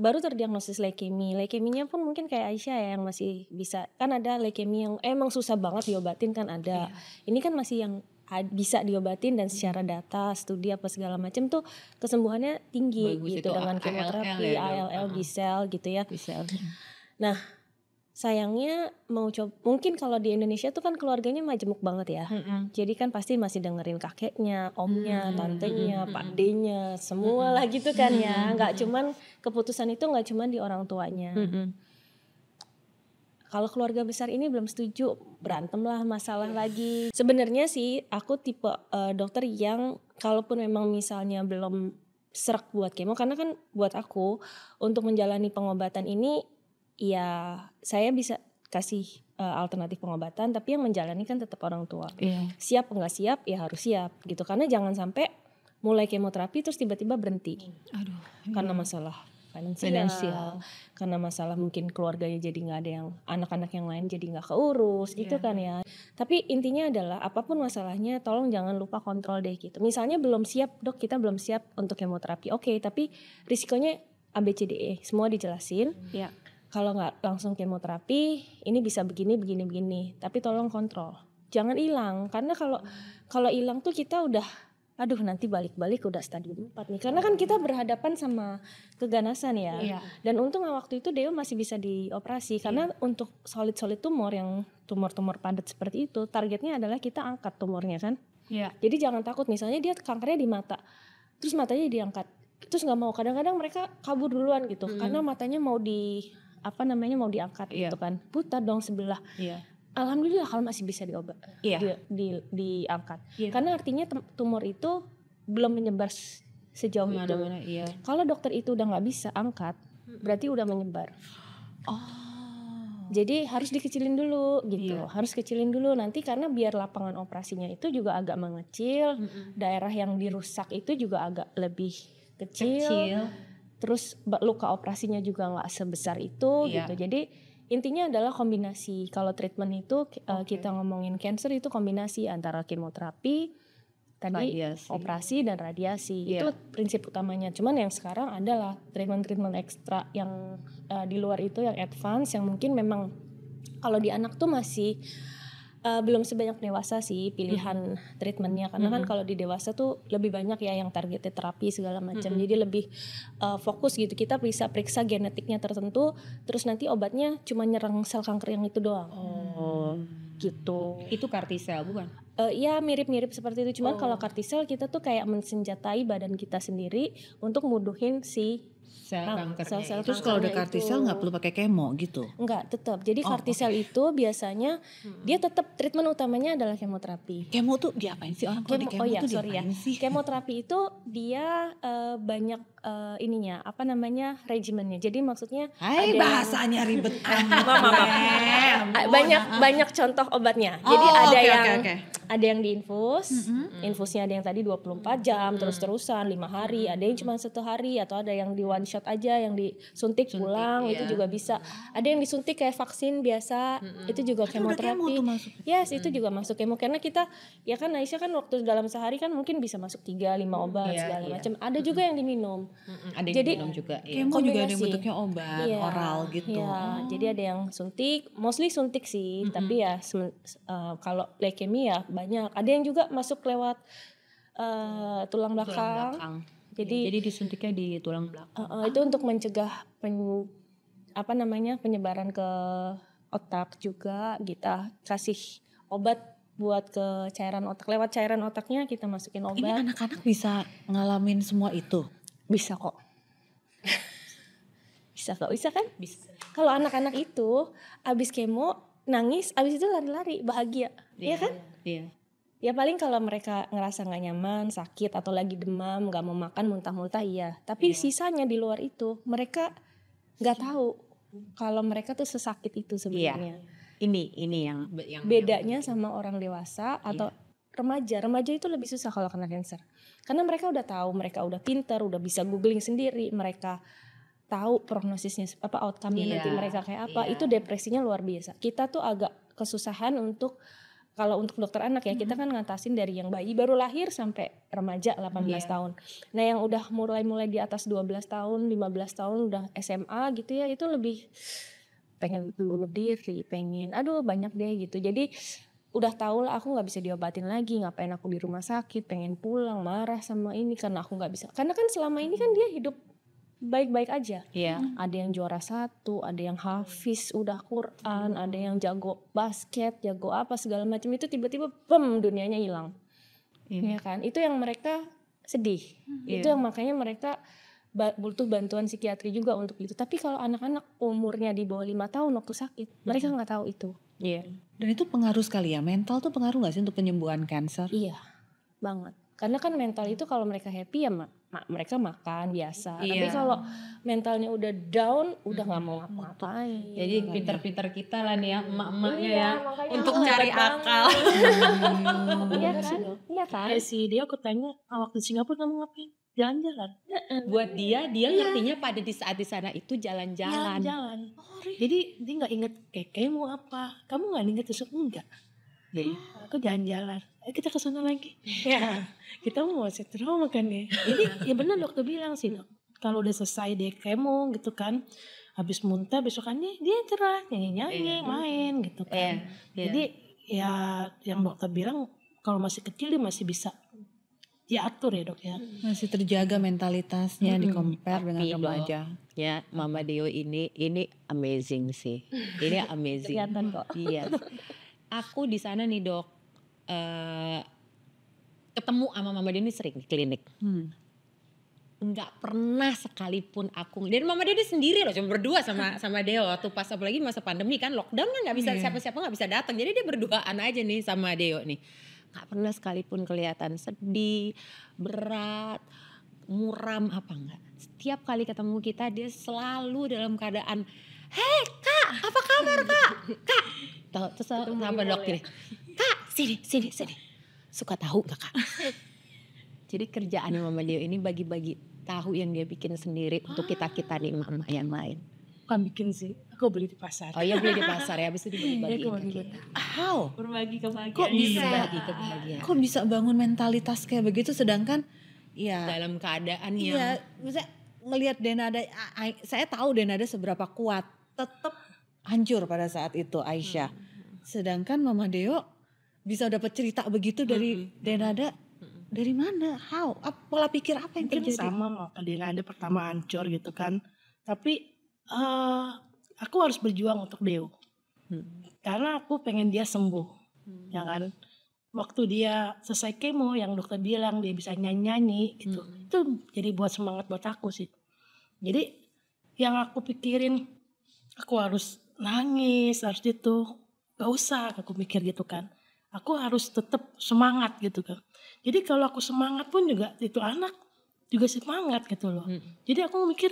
baru terdiagnosis leukemia. Leukeminya pun mungkin kayak Aisyah ya yang masih bisa. Kan ada leukemia yang emang susah banget diobatin kan ada. Yeah. Ini kan masih yang bisa diobatin dan secara hmm. data studi apa segala macam tuh kesembuhannya tinggi Bagus gitu dengan ya kemoterapi ALL, ya, gitu ya. Nah, sayangnya mau coba mungkin kalau di Indonesia tuh kan keluarganya majemuk banget ya. Mm-hmm. Jadi kan pasti masih dengerin kakeknya, omnya, mm-hmm. tantenya, mm-hmm. pakdenya, semua mm-hmm. lah gitu kan ya. Nggak cuman keputusan itu enggak cuman di orang tuanya. Mm-hmm kalau keluarga besar ini belum setuju berantem lah masalah lagi sebenarnya sih aku tipe uh, dokter yang kalaupun memang misalnya belum serak buat kemo karena kan buat aku untuk menjalani pengobatan ini ya saya bisa kasih uh, alternatif pengobatan tapi yang menjalani kan tetap orang tua yeah. siap enggak siap ya harus siap gitu karena jangan sampai mulai kemoterapi terus tiba-tiba berhenti Aduh, iya. karena masalah finansial, karena masalah mungkin keluarganya jadi nggak ada yang anak-anak yang lain jadi nggak keurus yeah. Gitu kan ya tapi intinya adalah apapun masalahnya tolong jangan lupa kontrol deh gitu misalnya belum siap dok kita belum siap untuk kemoterapi oke okay, tapi risikonya ABCDE semua dijelasin yeah. kalau nggak langsung kemoterapi ini bisa begini begini begini tapi tolong kontrol jangan hilang karena kalau kalau hilang tuh kita udah aduh nanti balik-balik udah stadium 4 nih karena kan kita berhadapan sama keganasan ya iya. dan untung waktu itu Deo masih bisa dioperasi iya. karena untuk solid-solid tumor yang tumor-tumor padat seperti itu targetnya adalah kita angkat tumornya kan iya. jadi jangan takut misalnya dia kankernya di mata terus matanya diangkat terus nggak mau kadang-kadang mereka kabur duluan gitu mm -hmm. karena matanya mau di apa namanya mau diangkat iya. gitu kan putar dong sebelah iya Alhamdulillah kalau masih bisa diobat, yeah. Iya. di, di, diangkat. yeah. Karena artinya tumor itu belum menyebar sejauh mana, itu. iya. Kalau dokter itu udah nggak bisa angkat, berarti udah menyebar. Oh. Jadi harus dikecilin dulu gitu, iya. harus kecilin dulu nanti karena biar lapangan operasinya itu juga agak mengecil, mm -hmm. daerah yang dirusak itu juga agak lebih kecil. kecil. Terus luka operasinya juga nggak sebesar itu iya. gitu. Jadi intinya adalah kombinasi kalau treatment itu uh, kita ngomongin cancer itu kombinasi antara kemoterapi tadi radiasi. operasi dan radiasi yeah. itu prinsip utamanya cuman yang sekarang adalah treatment treatment ekstra yang uh, di luar itu yang advance yang mungkin memang kalau di anak tuh masih Uh, belum sebanyak dewasa sih pilihan mm-hmm. treatmentnya karena mm-hmm. kan kalau di dewasa tuh lebih banyak ya yang targetnya terapi segala macam mm-hmm. jadi lebih uh, fokus gitu kita bisa periksa genetiknya tertentu terus nanti obatnya cuma nyerang sel kanker yang itu doang oh gitu itu kartisel bukan uh, ya mirip-mirip seperti itu cuman oh. kalau kartisel kita tuh kayak mensenjatai badan kita sendiri untuk muduhin si sel nah, kanker. Sel -sel ya. Terus kalau udah kartisel nggak perlu pakai kemo gitu? Nggak, tetap. Jadi oh, kartisel okay. itu biasanya hmm. dia tetap treatment utamanya adalah kemoterapi. Kemo tuh diapain sih orang kemo, oh kemo Oh iya, sorry ya. Sih? Kemoterapi itu dia uh, banyak uh, ininya apa namanya regimennya. Jadi maksudnya Hai bahasanya yang, ribet amat. Eh, banyak banyak contoh obatnya. Oh, Jadi ada okay, yang okay, okay. ada yang diinfus, mm -hmm. infusnya ada yang tadi 24 jam mm -hmm. terus-terusan lima hari, mm -hmm. ada yang cuma satu hari atau ada yang di one shot aja yang disuntik Suntik, pulang iya. itu juga bisa. Ada yang disuntik kayak vaksin biasa, mm -hmm. itu juga kemoterapi. yes, mm itu juga masuk kemo karena kita ya kan Aisyah kan waktu dalam sehari kan mungkin bisa masuk tiga lima obat yeah, segala yeah. macam. Ada mm -hmm. juga yang diminum. Mm-mm, ada yang jadi minum juga. Iya. Kemo juga ada yang bentuknya obat yeah. oral gitu. Iya. Oh. Jadi ada yang suntik, mostly suntik sih, mm-hmm. tapi ya uh, kalau leukemia banyak. Ada yang juga masuk lewat uh, tulang belakang. Tulang belakang. Iya, jadi, ya, jadi disuntiknya di tulang belakang. Uh, uh, ah. itu untuk mencegah pen, apa namanya penyebaran ke otak juga kita kasih obat buat ke cairan otak lewat cairan otaknya kita masukin obat. Ini anak-anak bisa ngalamin semua itu. Bisa kok. bisa kok, bisa kan? Bisa. Kalau anak-anak itu abis kemo nangis, abis itu lari-lari bahagia, iya ya kan? Iya. Ya paling kalau mereka ngerasa nggak nyaman, sakit atau lagi demam, nggak mau makan, muntah-muntah, iya. Tapi iya. sisanya di luar itu mereka nggak iya. tahu kalau mereka tuh sesakit itu iya. sebenarnya. Iya. Ini ini yang, yang bedanya yang... sama orang dewasa atau iya. remaja. Remaja itu lebih susah kalau kena cancer karena mereka udah tahu, mereka udah pinter, udah bisa googling sendiri, mereka tahu prognosisnya apa outcome yeah. nanti mereka kayak apa. Yeah. Itu depresinya luar biasa. Kita tuh agak kesusahan untuk kalau untuk dokter anak ya mm -hmm. kita kan ngatasin dari yang bayi baru lahir sampai remaja 18 yeah. tahun. Nah, yang udah mulai-mulai di atas 12 tahun, 15 tahun udah SMA gitu ya, itu lebih pengen bunuh diri, pengen aduh banyak deh gitu. Jadi udah tau lah aku nggak bisa diobatin lagi ngapain aku di rumah sakit pengen pulang marah sama ini karena aku nggak bisa karena kan selama ini kan dia hidup baik-baik aja yeah. ada yang juara satu ada yang hafiz udah Quran ada yang jago basket jago apa segala macam itu tiba-tiba pem dunianya hilang yeah. ya iya kan itu yang mereka sedih yeah. itu yang makanya mereka butuh bantuan psikiatri juga untuk itu tapi kalau anak-anak umurnya di bawah lima tahun waktu sakit mereka nggak tahu itu yeah dan itu pengaruh sekali ya, mental tuh pengaruh gak sih untuk penyembuhan kanker? Iya, banget. Karena kan mental itu kalau mereka happy ya ma mereka makan biasa. Iya. Tapi kalau mentalnya udah down, udah nggak mau ngapa-ngapain. Jadi pinter-pinter kita lah nih ya, emak-emaknya iya, ya, untuk cari akal. Iya kan? Mm. Iya kan? Iya eh, sih, dia aku tanya, ah, waktu Singapura kamu ngapain? jalan-jalan. Buat dia, dia iya. ngertinya pada di saat di sana itu jalan-jalan. jalan Oh, oh Jadi dia nggak inget kayak mau apa. Kamu nggak inget tusuk enggak? oh. aku jalan-jalan. Eh, kita ke sana lagi. Ya, kita mau masih trauma kan ya. Jadi ya benar dokter bilang sih, kalau udah selesai dia kemo gitu kan, habis muntah besokannya dia cerah, nyanyi-nyanyi, yeah. main gitu kan. Yeah. Yeah. Jadi ya yang dokter bilang kalau masih kecil dia masih bisa diatur ya dok ya hmm. masih terjaga mentalitasnya hmm. di compare dengan remaja ya Mama Dio ini ini amazing sih ini amazing kelihatan kok iya aku di sana nih dok uh, ketemu sama Mama Dio ini sering di klinik hmm. Enggak pernah sekalipun aku dan Mama Dio sendiri loh cuma berdua sama sama Dio. waktu pas apalagi masa pandemi kan lockdown kan nggak bisa iya. siapa-siapa yeah. nggak bisa datang jadi dia berduaan aja nih sama Dio nih nggak pernah sekalipun kelihatan sedih, berat, muram apa enggak. Setiap kali ketemu kita dia selalu dalam keadaan, hei kak apa kabar kak, kak. Tahu terus sama dok ya? kak sini sini sini. Suka tahu gak kak? Jadi kerjaan Mama Leo ini bagi-bagi tahu yang dia bikin sendiri untuk kita kita nih mama yang lain bukan bikin sih aku beli di pasar oh iya beli di pasar ya habis itu dibagi bagi ya, bagi how berbagi kebahagiaan kok bisa berbagi iya. kebahagiaan kok bisa bangun mentalitas kayak begitu sedangkan ya dalam keadaan iya, yang iya misalnya ngelihat Denada saya tahu Denada seberapa kuat tetap hancur pada saat itu Aisyah hmm. sedangkan Mama Deo bisa dapat cerita begitu dari hmm. Denada hmm. dari mana how pola pikir apa yang Mungkin terjadi sama Mama Denada pertama hancur gitu kan tapi uh, aku harus berjuang untuk Deo hmm. karena aku pengen dia sembuh ya hmm. ya kan waktu dia selesai kemo yang dokter bilang dia bisa nyanyi nyanyi itu, hmm. itu jadi buat semangat buat aku sih jadi yang aku pikirin aku harus nangis harus itu, gak usah aku mikir gitu kan aku harus tetap semangat gitu kan. Jadi kalau aku semangat pun juga itu anak juga semangat gitu loh. Hmm. Jadi aku mikir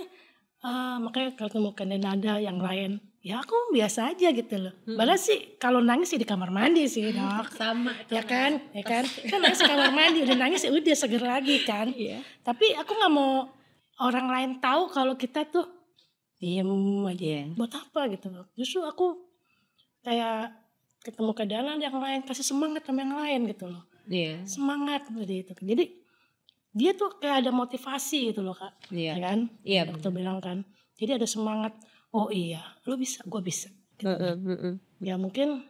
ah, makanya kalau temukan dan Nada yang lain ya aku biasa aja gitu loh hmm. sih kalau nangis sih di kamar mandi sih hmm, dok sama ya kan ya kan kan nangis di kamar mandi udah nangis ya udah seger lagi kan yeah. tapi aku nggak mau orang lain tahu kalau kita tuh diem aja buat apa gitu loh justru aku kayak ketemu keadaan yang lain kasih semangat sama yang lain gitu loh yeah. semangat seperti itu jadi dia tuh kayak ada motivasi gitu loh kak, iya. Yeah. kan? Iya. Yeah, Dokter bilang kan, jadi ada semangat. Oh iya, lu bisa, gue bisa. Gitu. Uh, ya mungkin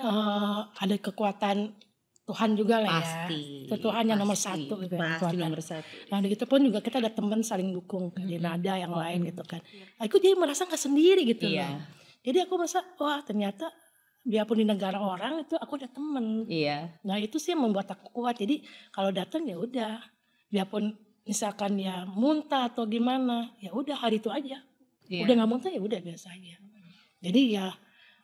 uh, ada kekuatan Tuhan juga lah ya. Pasti. Tuhan yang nomor satu gitu kan, pasti Tuhan. nomor satu. Nah gitu pun juga kita ada teman saling dukung, Mm-hmm. ada yang lain gitu kan. Aku jadi merasa nggak sendiri gitu yeah. loh. Jadi aku merasa wah ternyata biarpun di negara orang itu aku ada temen. Iya. Nah itu sih yang membuat aku kuat. Jadi kalau datang ya udah biarpun ya misalkan ya muntah atau gimana ya udah hari itu aja yeah. udah nggak muntah ya udah biasa aja jadi ya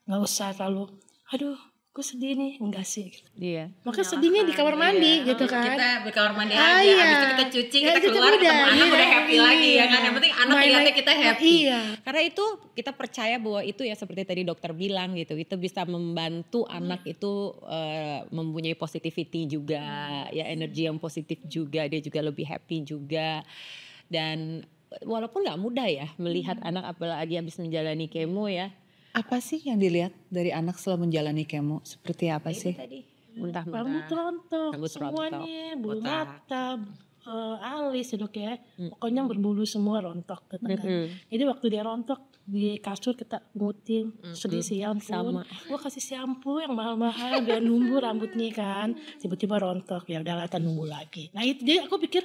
nggak usah terlalu aduh gue sedih nih enggak sih gitu. iya maka iya, sedihnya di kamar mandi gitu iya. gitu kan kita di kamar mandi ah, aja iya. abis itu kita cuci ya, kita keluar kita ketemu anak iya, udah happy iya. lagi ya kan yang penting anak kelihatannya kita happy iya. karena itu kita percaya bahwa itu ya seperti tadi dokter bilang gitu itu bisa membantu hmm. anak itu uh, mempunyai positivity juga hmm. ya energi yang positif juga dia juga lebih happy juga dan walaupun nggak mudah ya melihat hmm. anak apalagi habis menjalani kemo ya apa sih yang dilihat dari anak setelah menjalani kemo? Seperti apa sih? muntah-muntah, rambut rontok, semuanya, bulu mata, uh, alis itu ya hmm. pokoknya berbulu semua rontok gitu kan. Jadi waktu dia rontok di kasur kita ngutin hmm. hmm. sedih si Sama. Gua kasih shampoo yang mahal-mahal biar nunggu rambutnya kan. Tiba-tiba rontok ya udah lata nunggu lagi. Nah itu dia aku pikir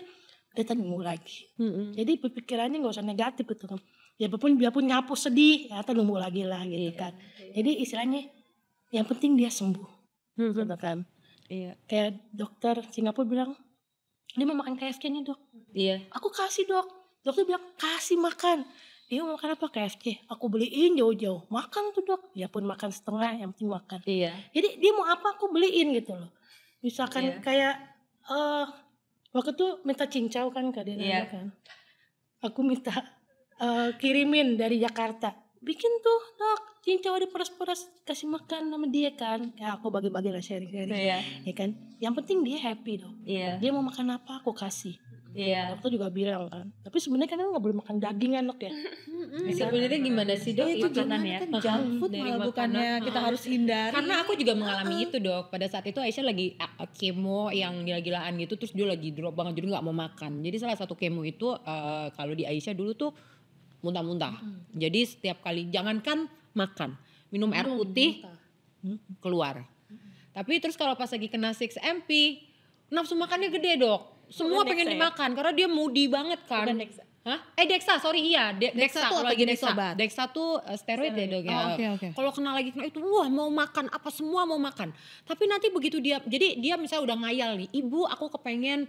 kita nunggu lagi. Hmm. Jadi pikirannya gak usah negatif gitu kan ya pun biarpun nyapu sedih ya atau nunggu lagi lah gitu iya, kan iya. jadi istilahnya yang penting dia sembuh hmm, hmm. gitu kan iya. kayak dokter Singapura bilang dia mau makan KFC nya dok iya aku kasih dok dokter bilang kasih makan dia mau makan apa KFC aku beliin jauh-jauh makan tuh dok dia ya pun makan setengah yang penting makan iya jadi dia mau apa aku beliin gitu loh misalkan iya. kayak uh, waktu itu minta cincau kan ke dia iya. kan aku minta Eh, kirimin dari Jakarta bikin tuh dok cincau diperas-peras kasih makan sama dia kan ya aku bagi-bagi lah sharing sharing yeah. ya kan yang penting dia happy dong yeah. dia mau makan apa aku kasih Iya. aku juga bilang kan. Tapi sebenarnya kan nggak boleh makan daging kan dok ya. Sebenarnya iya. gimana sih dok? Iya, itu jangan ya. Kan junk food malah bukannya kita harus hindari. Karena aku juga mengalami itu dok. Pada saat itu Aisyah lagi kemo yang gila-gilaan gitu. Terus dia lagi drop banget jadi nggak mau makan. Jadi salah satu kemo itu eh, kalau di Aisyah dulu tuh muntah-muntah. Hmm. Jadi setiap kali jangankan makan, minum air putih muntah. Hmm, keluar. Hmm. Tapi terus kalau pas lagi kena 6 MP, nafsu makannya gede, Dok. Semua pengen ya? dimakan karena dia moody banget kan. Hah? Eh Dexa, sorry iya, De Dexa, Dexa tuh lagi Dexa. Sobat? Dexa tuh uh, eh, steroid, steroid ya dok ya. Oh, okay, okay. Kalau kena lagi kena itu, wah mau makan apa semua mau makan. Tapi nanti begitu dia, jadi dia misalnya udah ngayal nih, ibu aku kepengen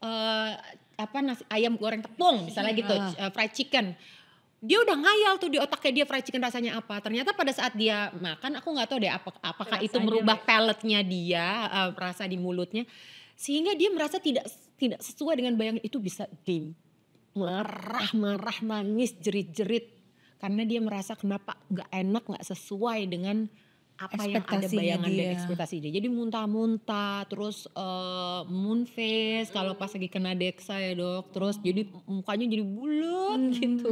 uh, apa nasi ayam goreng tepung misalnya iya. gitu, uh. fried chicken dia udah ngayal tuh di otaknya dia fried chicken rasanya apa. Ternyata pada saat dia makan aku nggak tahu deh apa, apakah rasanya itu merubah paletnya dia, uh, rasa di mulutnya sehingga dia merasa tidak tidak sesuai dengan bayangan itu bisa dim marah-marah nangis jerit-jerit karena dia merasa kenapa nggak enak nggak sesuai dengan apa yang ada bayangan dia. dan ekspektasi dia jadi muntah-muntah terus uh, moon face kalau pas lagi kena deksa ya dok terus jadi mukanya jadi bulat hmm. gitu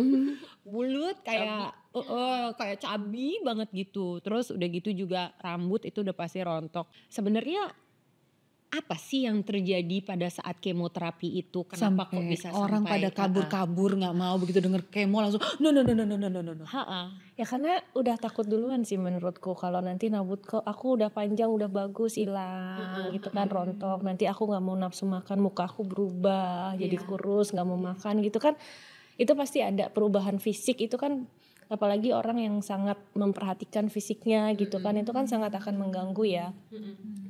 bulut kayak Uh, uh, kayak cabi banget gitu. Terus udah gitu juga rambut itu udah pasti rontok. Sebenarnya apa sih yang terjadi pada saat kemoterapi itu? Kenapa sampai kok bisa orang sampai, pada kabur-kabur nggak mau begitu denger kemo langsung no no no no no no no no. Ha -ha. Ya karena udah takut duluan sih menurutku kalau nanti nabut kok aku udah panjang udah bagus hilang gitu kan rontok nanti aku nggak mau nafsu makan muka aku berubah yeah. jadi iya. kurus nggak mau makan gitu kan itu pasti ada perubahan fisik itu kan apalagi orang yang sangat memperhatikan fisiknya gitu kan itu kan sangat akan mengganggu ya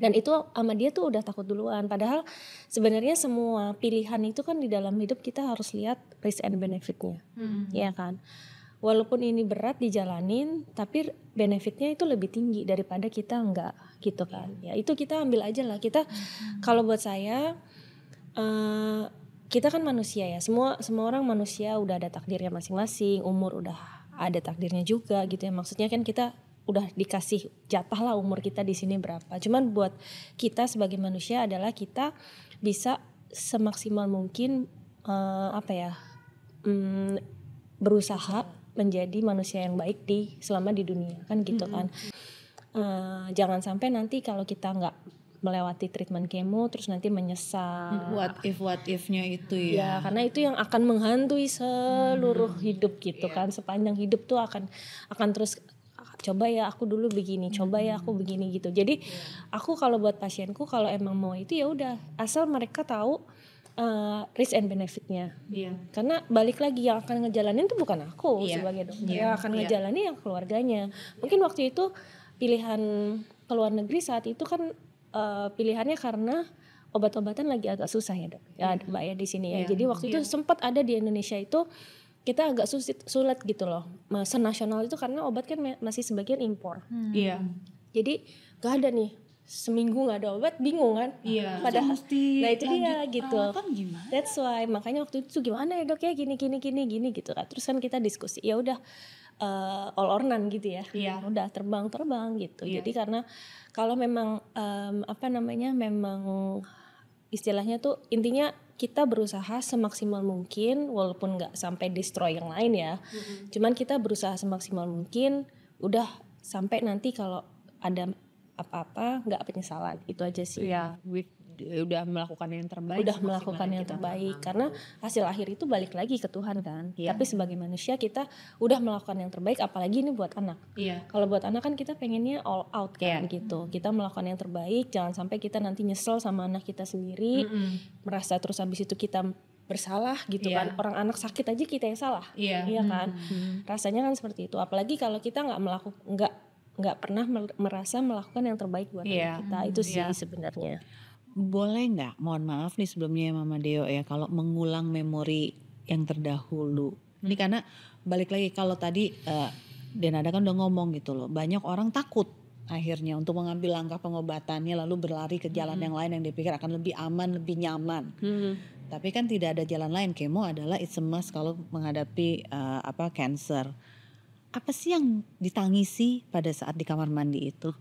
dan itu sama dia tuh udah takut duluan padahal sebenarnya semua pilihan itu kan di dalam hidup kita harus lihat risk and benefitnya hmm. ya kan walaupun ini berat dijalanin tapi benefitnya itu lebih tinggi daripada kita enggak gitu kan ya itu kita ambil aja lah kita kalau buat saya uh, kita kan manusia ya semua semua orang manusia udah ada takdirnya masing-masing umur udah ada takdirnya juga gitu ya maksudnya kan kita udah dikasih jatah lah umur kita di sini berapa cuman buat kita sebagai manusia adalah kita bisa semaksimal mungkin uh, apa ya um, berusaha menjadi manusia yang baik di selama di dunia kan gitu kan uh, jangan sampai nanti kalau kita nggak melewati treatment kemo terus nanti menyesal. What if what if-nya itu ya. Ya, karena itu yang akan menghantui seluruh hmm. hidup gitu yeah. kan. Sepanjang hidup tuh akan akan terus coba ya aku dulu begini, coba ya aku hmm. begini gitu. Jadi iya. aku kalau buat pasienku kalau emang mau itu ya udah asal mereka tahu uh, risk and benefitnya. Yeah. Karena balik lagi yang akan ngejalanin itu bukan aku yeah. sebagai dokter, yeah. yang akan iya. ngejalanin yang keluarganya. Mungkin waktu itu pilihan ke luar negeri saat itu kan Eh, pilihannya karena obat-obatan lagi agak susah ya dok, ya, iya. mbak ya di sini ya. Yeah. Jadi waktu yeah. itu iya. sempat ada di Indonesia itu kita agak sulit, sulit gitu loh, Masa nasional itu karena obat kan masih sebagian impor. Hmm. Iya. Hmm. Jadi gak ada nih seminggu nggak ada obat bingung kan iya pada mesti nah itu dia gitu gimana? that's why makanya waktu itu gimana ya dok ya gini gini gini gini gitu kan terus kan kita diskusi ya udah uh, all ornan gitu ya. Iya. Udah terbang-terbang gitu. Iya. Jadi karena kalau memang um, apa namanya memang istilahnya tuh intinya kita berusaha semaksimal mungkin walaupun nggak sampai destroy yang lain ya. Mm-hmm. Cuman kita berusaha semaksimal mungkin udah sampai nanti kalau ada apa-apa nggak penyesalan itu aja sih. Iya, yeah, udah melakukan yang terbaik udah melakukan yang gitu. terbaik tanam. karena hasil akhir itu balik lagi ke Tuhan kan yeah. tapi sebagai manusia kita udah melakukan yang terbaik apalagi ini buat anak yeah. kalau buat anak kan kita pengennya all out kan yeah. gitu kita melakukan yang terbaik jangan sampai kita nanti nyesel sama anak kita sendiri mm -hmm. merasa terus habis itu kita bersalah gitu yeah. kan orang anak sakit aja kita yang salah yeah. iya kan mm-hmm. rasanya kan seperti itu apalagi kalau kita nggak melakukan nggak nggak pernah merasa melakukan yang terbaik buat yeah. kita itu iya. sih yeah. sebenarnya boleh nggak mohon maaf nih sebelumnya ya, Mama Deo ya kalau mengulang memori yang terdahulu hmm. ini karena balik lagi kalau tadi uh, Denada kan udah ngomong gitu loh banyak orang takut akhirnya untuk mengambil langkah pengobatannya lalu berlari ke jalan hmm. yang lain yang dipikir akan lebih aman lebih nyaman hmm. tapi kan tidak ada jalan lain kemo adalah it's a must kalau menghadapi uh, apa cancer apa sih yang ditangisi pada saat di kamar mandi itu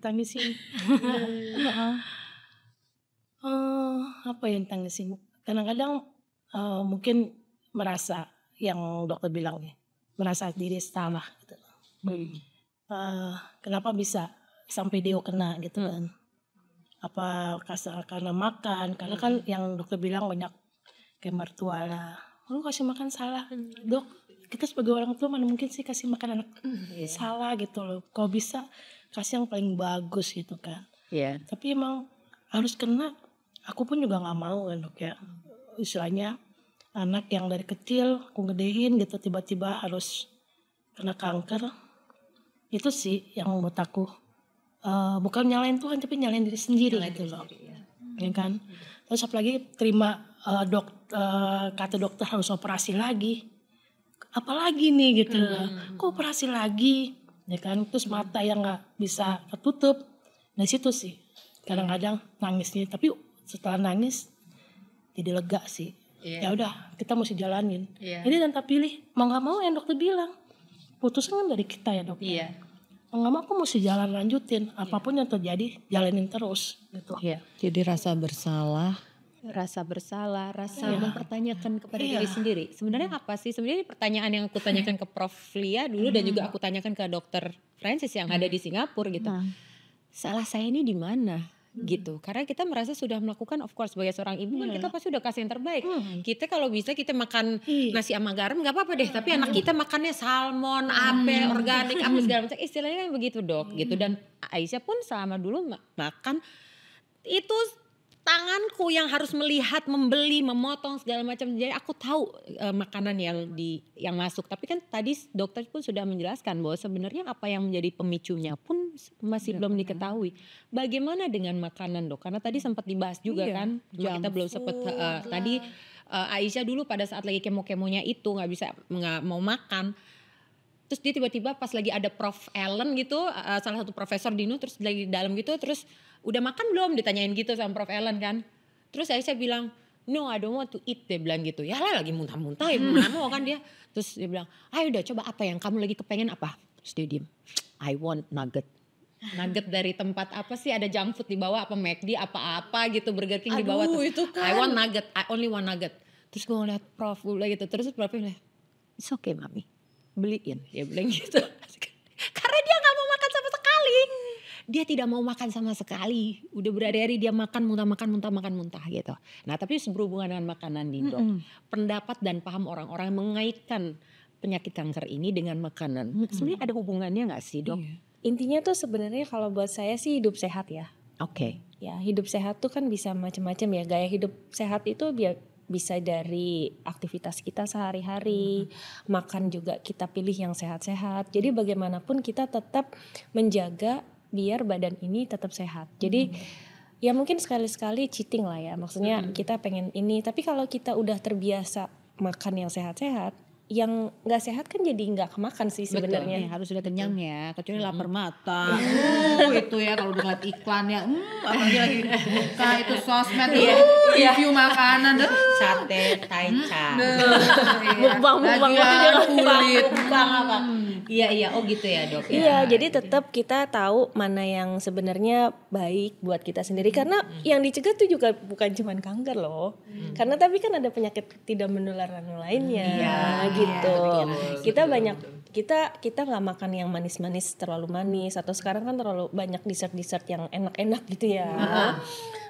tangisin. uh, uh, eh, apa yang tangisin? Kadang-kadang uh, mungkin merasa yang dokter bilangnya merasa diri salah gitu. Hmm. Uh, kenapa bisa sampai dia kena gitu hmm. kan? Apa karena makan? Karena kan hmm. yang dokter bilang banyak kayak mertua lah. Lu kasih makan salah, dok. Kita sebagai orang tua mana mungkin sih kasih makan anak hmm, yeah. salah gitu loh. Kau bisa kasih yang paling bagus gitu kan yeah. tapi emang harus kena aku pun juga nggak mau kan dok ya istilahnya anak yang dari kecil aku gedein gitu tiba-tiba harus kena kanker itu sih yang membuat aku uh, bukan nyalain Tuhan tapi nyalain diri sendiri nyalain gitu diri loh sendiri, ya. ya kan iya. terus apalagi terima uh, dok uh, kata dokter harus operasi lagi apalagi nih gitu hmm. kok operasi lagi ya kan terus mata yang nggak bisa tertutup nah situ sih kadang-kadang nangisnya tapi setelah nangis jadi lega sih yeah. ya udah kita mesti jalanin yeah. jadi tak pilih mau nggak mau yang dokter bilang putusan kan dari kita ya dokter yeah. mau nggak mau aku mesti jalan lanjutin apapun yeah. yang terjadi jalanin terus gitu yeah. jadi rasa bersalah rasa bersalah, rasa yeah. mempertanyakan kepada yeah. diri sendiri. Sebenarnya hmm. apa sih? Sebenarnya pertanyaan yang aku tanyakan ke Prof Lia dulu hmm. dan juga aku tanyakan ke Dokter Francis yang hmm. ada di hmm. Singapura gitu. Nah. Salah saya ini di mana? Hmm. gitu karena kita merasa sudah melakukan of course sebagai seorang ibu yeah. kan iya. kita pasti sudah kasih yang terbaik hmm. kita kalau bisa kita makan iya. nasi sama garam nggak apa-apa deh tapi anak hmm. kita makannya salmon apel organik apa segala macam istilahnya kan begitu dok gitu dan Aisyah pun selama dulu makan itu tanganku yang harus melihat, membeli, memotong segala macam. Jadi aku tahu e, makanan yang di yang masuk. Tapi kan tadi dokter pun sudah menjelaskan bahwa sebenarnya apa yang menjadi pemicunya pun masih ya, belum diketahui. Bagaimana dengan makanan, Dok? Karena tadi sempat dibahas juga iya, kan. Cuma ya kita belum sempat uh, eh, tadi uh, Aisyah dulu pada saat lagi kemo-kemonya itu nggak bisa nggak mau makan terus dia tiba-tiba pas lagi ada Prof Allen gitu uh, salah satu profesor Dino terus lagi di dalam gitu terus udah makan belum ditanyain gitu sama Prof Ellen kan terus saya bilang no I don't want to eat dia bilang gitu ya lah lagi muntah-muntah ya hmm. mana mau kan dia terus dia bilang ayo udah coba apa yang kamu lagi kepengen apa terus dia diem I want nugget nugget dari tempat apa sih ada junk food di bawah apa McD apa-apa gitu Burger King di bawah tuh. itu kan. I want nugget I only want nugget terus gue ngeliat Prof gue gitu terus Prof bilang it's okay mami beliin dia bilang gitu dia tidak mau makan sama sekali. Udah berhari-hari dia makan muntah makan muntah makan muntah gitu. Nah tapi berhubungan dengan makanan Dindo, mm -hmm. pendapat dan paham orang-orang mengaitkan penyakit kanker ini dengan makanan. Mm -hmm. Sebenarnya ada hubungannya nggak sih dok? Iya. Intinya tuh sebenarnya kalau buat saya sih hidup sehat ya. Oke. Okay. Ya hidup sehat tuh kan bisa macam-macam ya gaya hidup sehat itu biar bisa dari aktivitas kita sehari-hari, hmm. makan juga kita pilih yang sehat-sehat. Jadi bagaimanapun kita tetap menjaga biar badan ini tetap sehat. Jadi hmm. ya mungkin sekali-sekali cheating lah ya. Maksudnya hmm. kita pengen ini, tapi kalau kita udah terbiasa makan yang sehat-sehat, yang nggak sehat kan jadi nggak kemakan sih sebenarnya. Ya, harus sudah kenyang ya, kecuali hmm. lapar mata. Iya. uh, itu ya kalau udah ngeliat iklan ya, hmm, apalagi lagi buka itu sosmed, yeah. uh, review iya. makanan, uh. sate taichan, mm. mukbang mukbang iya. ya, kulit, mukbang apa. Mm iya iya oh gitu ya dok ya? iya ya, jadi gitu. tetap kita tahu mana yang sebenarnya baik buat kita sendiri hmm. karena hmm. yang dicegah tuh juga bukan cuma kanker loh hmm. karena tapi kan ada penyakit tidak menularan lainnya hmm. ya, gitu ya, kita banyak kita kita nggak makan yang manis-manis terlalu manis atau sekarang kan terlalu banyak dessert-dessert yang enak-enak gitu ya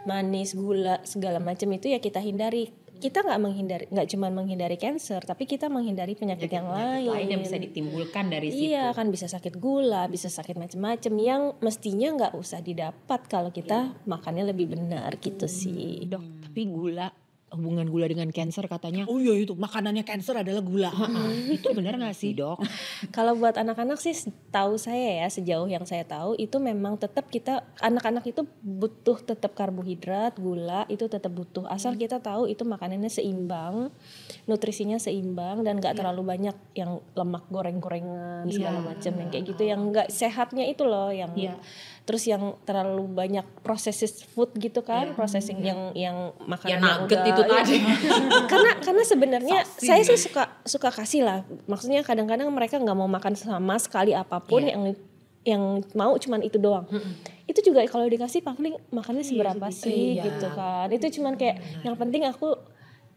manis gula segala macam itu ya kita hindari kita nggak menghindari nggak cuma menghindari cancer tapi kita menghindari penyakit, penyakit yang lain. yang bisa ditimbulkan dari iya, situ iya kan bisa sakit gula bisa sakit macam-macam yang mestinya nggak usah didapat kalau kita yeah. makannya lebih benar gitu hmm. sih dok tapi gula hubungan gula dengan cancer katanya oh iya itu makanannya cancer adalah gula hmm. itu benar nggak sih dok kalau buat anak-anak sih tahu saya ya sejauh yang saya tahu itu memang tetap kita anak-anak itu butuh tetap karbohidrat gula itu tetap butuh asal hmm. kita tahu itu makanannya seimbang nutrisinya seimbang dan nggak yeah. Mm. terlalu banyak yang lemak goreng-gorengan segala yeah. macam yang kayak gitu mm. yang nggak sehatnya itu loh yang yeah terus yang terlalu banyak processes food gitu kan yeah. processing yeah. yang yang makanan ya, yang udah itu iya. tadi karena karena sebenarnya saya sih suka suka kasih lah maksudnya kadang-kadang mereka nggak mau makan sama sekali apapun yeah. yang yang mau cuman itu doang mm -mm itu juga kalau dikasih paling makannya iya, seberapa sih iya. gitu kan itu cuman kayak Benar. yang penting aku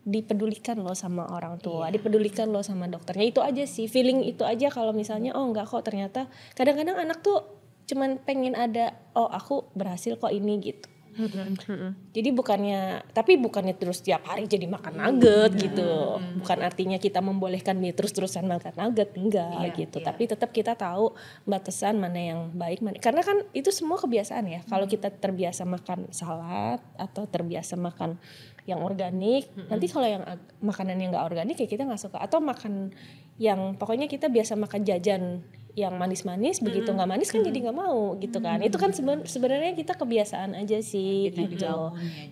dipedulikan loh sama orang tua iya. dipedulikan loh sama dokternya itu aja sih feeling itu aja kalau misalnya oh enggak kok ternyata kadang-kadang anak tuh cuman pengen ada oh aku berhasil kok ini gitu jadi bukannya tapi bukannya terus tiap hari jadi makan nugget gitu bukan artinya kita membolehkan dia terus terusan makan nugget enggak yeah, gitu yeah. tapi tetap kita tahu batasan mana yang baik mana karena kan itu semua kebiasaan ya kalau kita terbiasa makan salad atau terbiasa makan yang organik nanti kalau yang makanan yang enggak organik ya kita nggak suka atau makan yang pokoknya kita biasa makan jajan yang manis-manis begitu nggak manis kan hmm. jadi nggak mau gitu kan hmm. itu kan sebenarnya kita kebiasaan aja sih kita gitu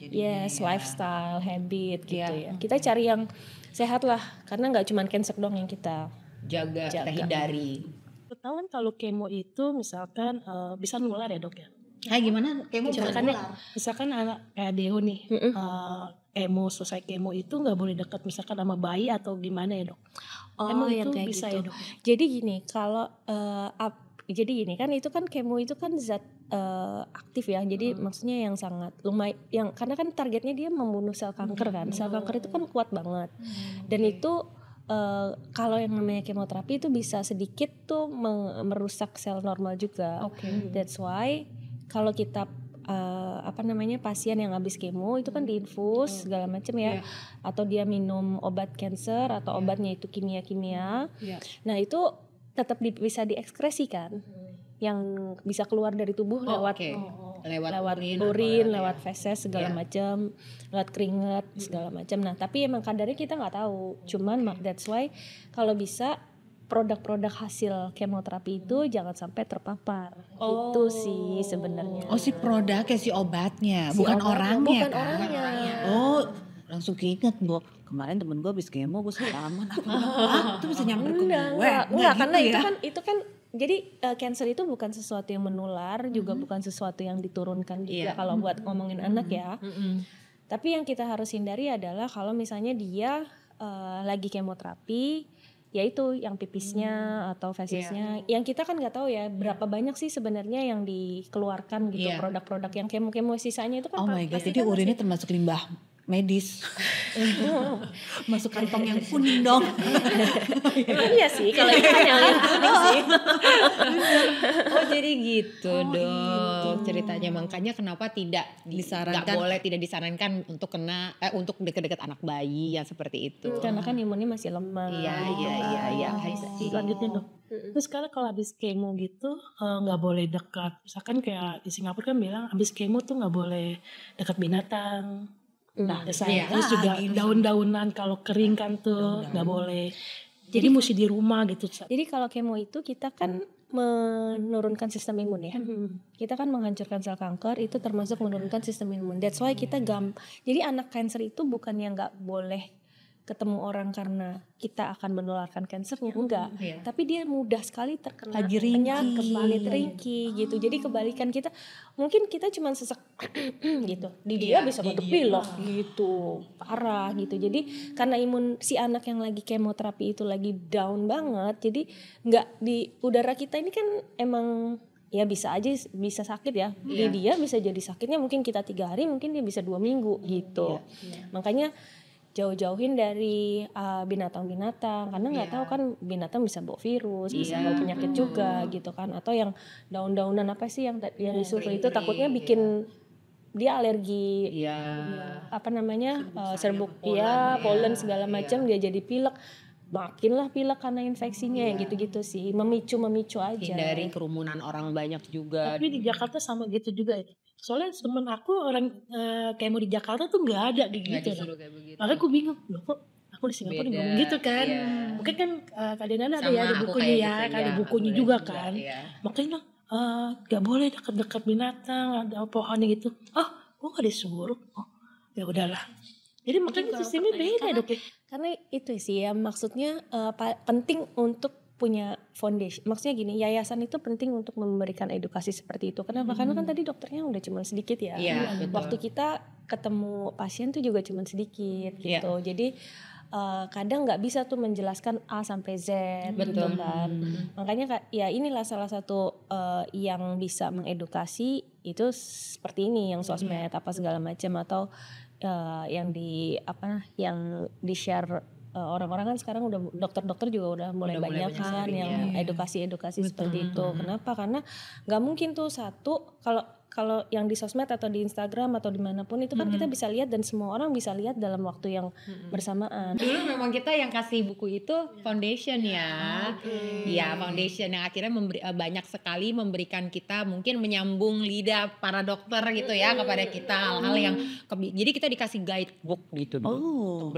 ya, yes ya. lifestyle habit gitu ya, ya. kita cari yang sehat lah karena nggak cuma cancer dong yang kita jaga, jaga. kita hindari ketahuan kalau kemo itu misalkan uh, bisa nular ya dok ya Hai gimana kemo misalkan misalkan anak kayak Deo nih mm -mm. uh, kemo selesai kemo itu nggak boleh dekat misalkan sama bayi atau gimana ya dok Oh, Emang yang itu kayak bisa gitu. ya dok? Jadi gini, kalau uh, ap, jadi gini kan itu kan kemo itu kan zat uh, aktif ya. Jadi hmm. maksudnya yang sangat lumayan yang karena kan targetnya dia membunuh sel kanker kan. Hmm. Sel kanker itu kan oh. kuat banget. Hmm, Dan itu Uh, kalau yang namanya kemoterapi itu bisa sedikit tuh merusak sel normal juga. Okay. That's why kalau kita uh, apa namanya pasien yang habis kemo itu kan diinfus iya. segala macam ya yeah. atau dia minum obat cancer atau yeah. obatnya itu kimia-kimia. Yeah. Nah, itu tetap di, bisa diekspresikan Yang bisa keluar dari tubuh oh, lewat okay. Oh, oh. lewat lewat urin, urin lewat ya. feses segala yeah. macam, lewat keringat segala macam. Nah, tapi emang kadarnya kita nggak tahu. Cuman okay. that's why kalau bisa produk-produk hasil kemoterapi itu jangan sampai terpapar. Oh. Itu sih sebenarnya. Oh si ya si obatnya, si bukan obatnya, orangnya. Bukan kan? orangnya. Oh langsung keinget gua kemarin temen gue habis kemo gue salaman apa itu bisa nyamper ke gue enggak, enggak, enggak gitu karena ya. itu kan itu kan jadi uh, cancer itu bukan sesuatu yang menular mm -hmm. juga mm-hmm. bukan sesuatu yang diturunkan juga yeah. kalau buat mm-hmm. ngomongin mm -hmm. anak ya mm -hmm. tapi yang kita harus hindari adalah kalau misalnya dia uh, lagi kemoterapi Ya itu yang pipisnya hmm. atau fesisnya iya. yeah. yang kita kan nggak tahu ya iya. berapa banyak sih sebenarnya yang dikeluarkan gitu iya. produk-produk yeah. yang kemo kemo sisanya itu kan oh my god jadi kan urinnya termasuk limbah medis masuk kantong yang kuning dong iya sih kalau itu iya. kan yang kuning sih oh jadi gitu oh, dong gitu. ceritanya makanya kenapa tidak disarankan nggak boleh tidak disarankan untuk kena eh, untuk deket-deket anak bayi yang seperti itu karena kan imunnya masih lemah iya iya iya iya oh. lanjutin dong Terus sekarang kalau habis kemo gitu eh, nggak uh, boleh dekat. Misalkan kayak di Singapura kan bilang habis kemo tuh nggak boleh dekat binatang Nah, iya. desain ya, terus juga iya. daun-daunan kalau kering kan tuh nggak boleh. Jadi, jadi mesti di rumah gitu. Jadi kalau kemo itu kita kan menurunkan sistem imun ya. Mm-hmm. Kita kan menghancurkan sel kanker itu termasuk menurunkan sistem imun. That's why kita gam. Jadi anak kanker itu bukan yang nggak boleh ketemu orang karena kita akan menularkan kansernya enggak ya. tapi dia mudah sekali terkena lagi kembali teringki gitu. oh. gitu jadi kebalikan kita mungkin kita cuma sesek gitu di iya, dia ya, bisa batuk pilek gitu parah gitu jadi karena imun si anak yang lagi kemoterapi itu lagi down banget jadi nggak di udara kita ini kan emang ya bisa aja bisa sakit ya yeah. dia bisa jadi sakitnya mungkin kita tiga hari mungkin dia bisa dua minggu gitu yeah. Yeah. makanya jauh-jauhin dari ah, binatang-binatang uh, karena nggak yeah. tahu kan binatang bisa bawa virus yeah, bisa iya. bawa penyakit betul. juga gitu kan atau yang daun-daunan apa sih yang yang iya, disuruh itu takutnya iya. bikin yeah. dia alergi yeah. apa namanya serbuk, uh, serbuk ya, polen, ya, segala macam yeah. dia jadi pilek makinlah pilek karena infeksinya ya gitu-gitu sih memicu memicu aja dari kerumunan orang banyak juga tapi di Jakarta sama gitu juga ya soalnya temen aku orang e, kayak mau di Jakarta tuh nggak ada gitu gak gitu makanya aku bingung loh kok aku di Singapura Beda, ngomong gitu kan yeah. mungkin kan uh, eh, kalian ada sama ya ada bukunya ya gitu, kan, ada ya, bukunya juga, gitu juga kan iya. makanya uh, boleh dekat-dekat binatang ada pohon gitu oh gue gak disuruh oh ya udahlah jadi makanya sistemnya beda dok karena itu sih ya maksudnya uh, penting untuk punya foundation. Maksudnya gini, yayasan itu penting untuk memberikan edukasi seperti itu. karena Hmm. Karena kan hmm. tadi dokternya udah cuma sedikit ya. ya Waktu kita ketemu pasien tuh juga cuma sedikit iya. gitu. ya. Jadi uh, kadang nggak bisa tuh menjelaskan A sampai Z gitu Betul. gitu kan. Hmm. Makanya ya inilah salah satu uh, yang bisa mengedukasi itu seperti ini yang iya. sosmed hmm. apa segala macam atau uh, yang di apa yang di share orang-orang kan sekarang udah dokter-dokter juga udah mulai udah banyak mulai kan yang iya. edukasi-edukasi seperti itu. Kenapa? Karena nggak mungkin tuh satu kalau kalau yang di sosmed atau di Instagram atau dimanapun itu kan mm -hmm. kita bisa lihat dan semua orang bisa lihat dalam waktu yang mm -hmm. bersamaan. Dulu memang kita yang kasih buku itu ya. foundation ya, ah, okay. ya foundation yang akhirnya memberi, eh, banyak sekali memberikan kita mungkin menyambung lidah para dokter gitu ya mm -hmm. kepada kita hal-hal yang jadi kita dikasih guidebook gitu, oh.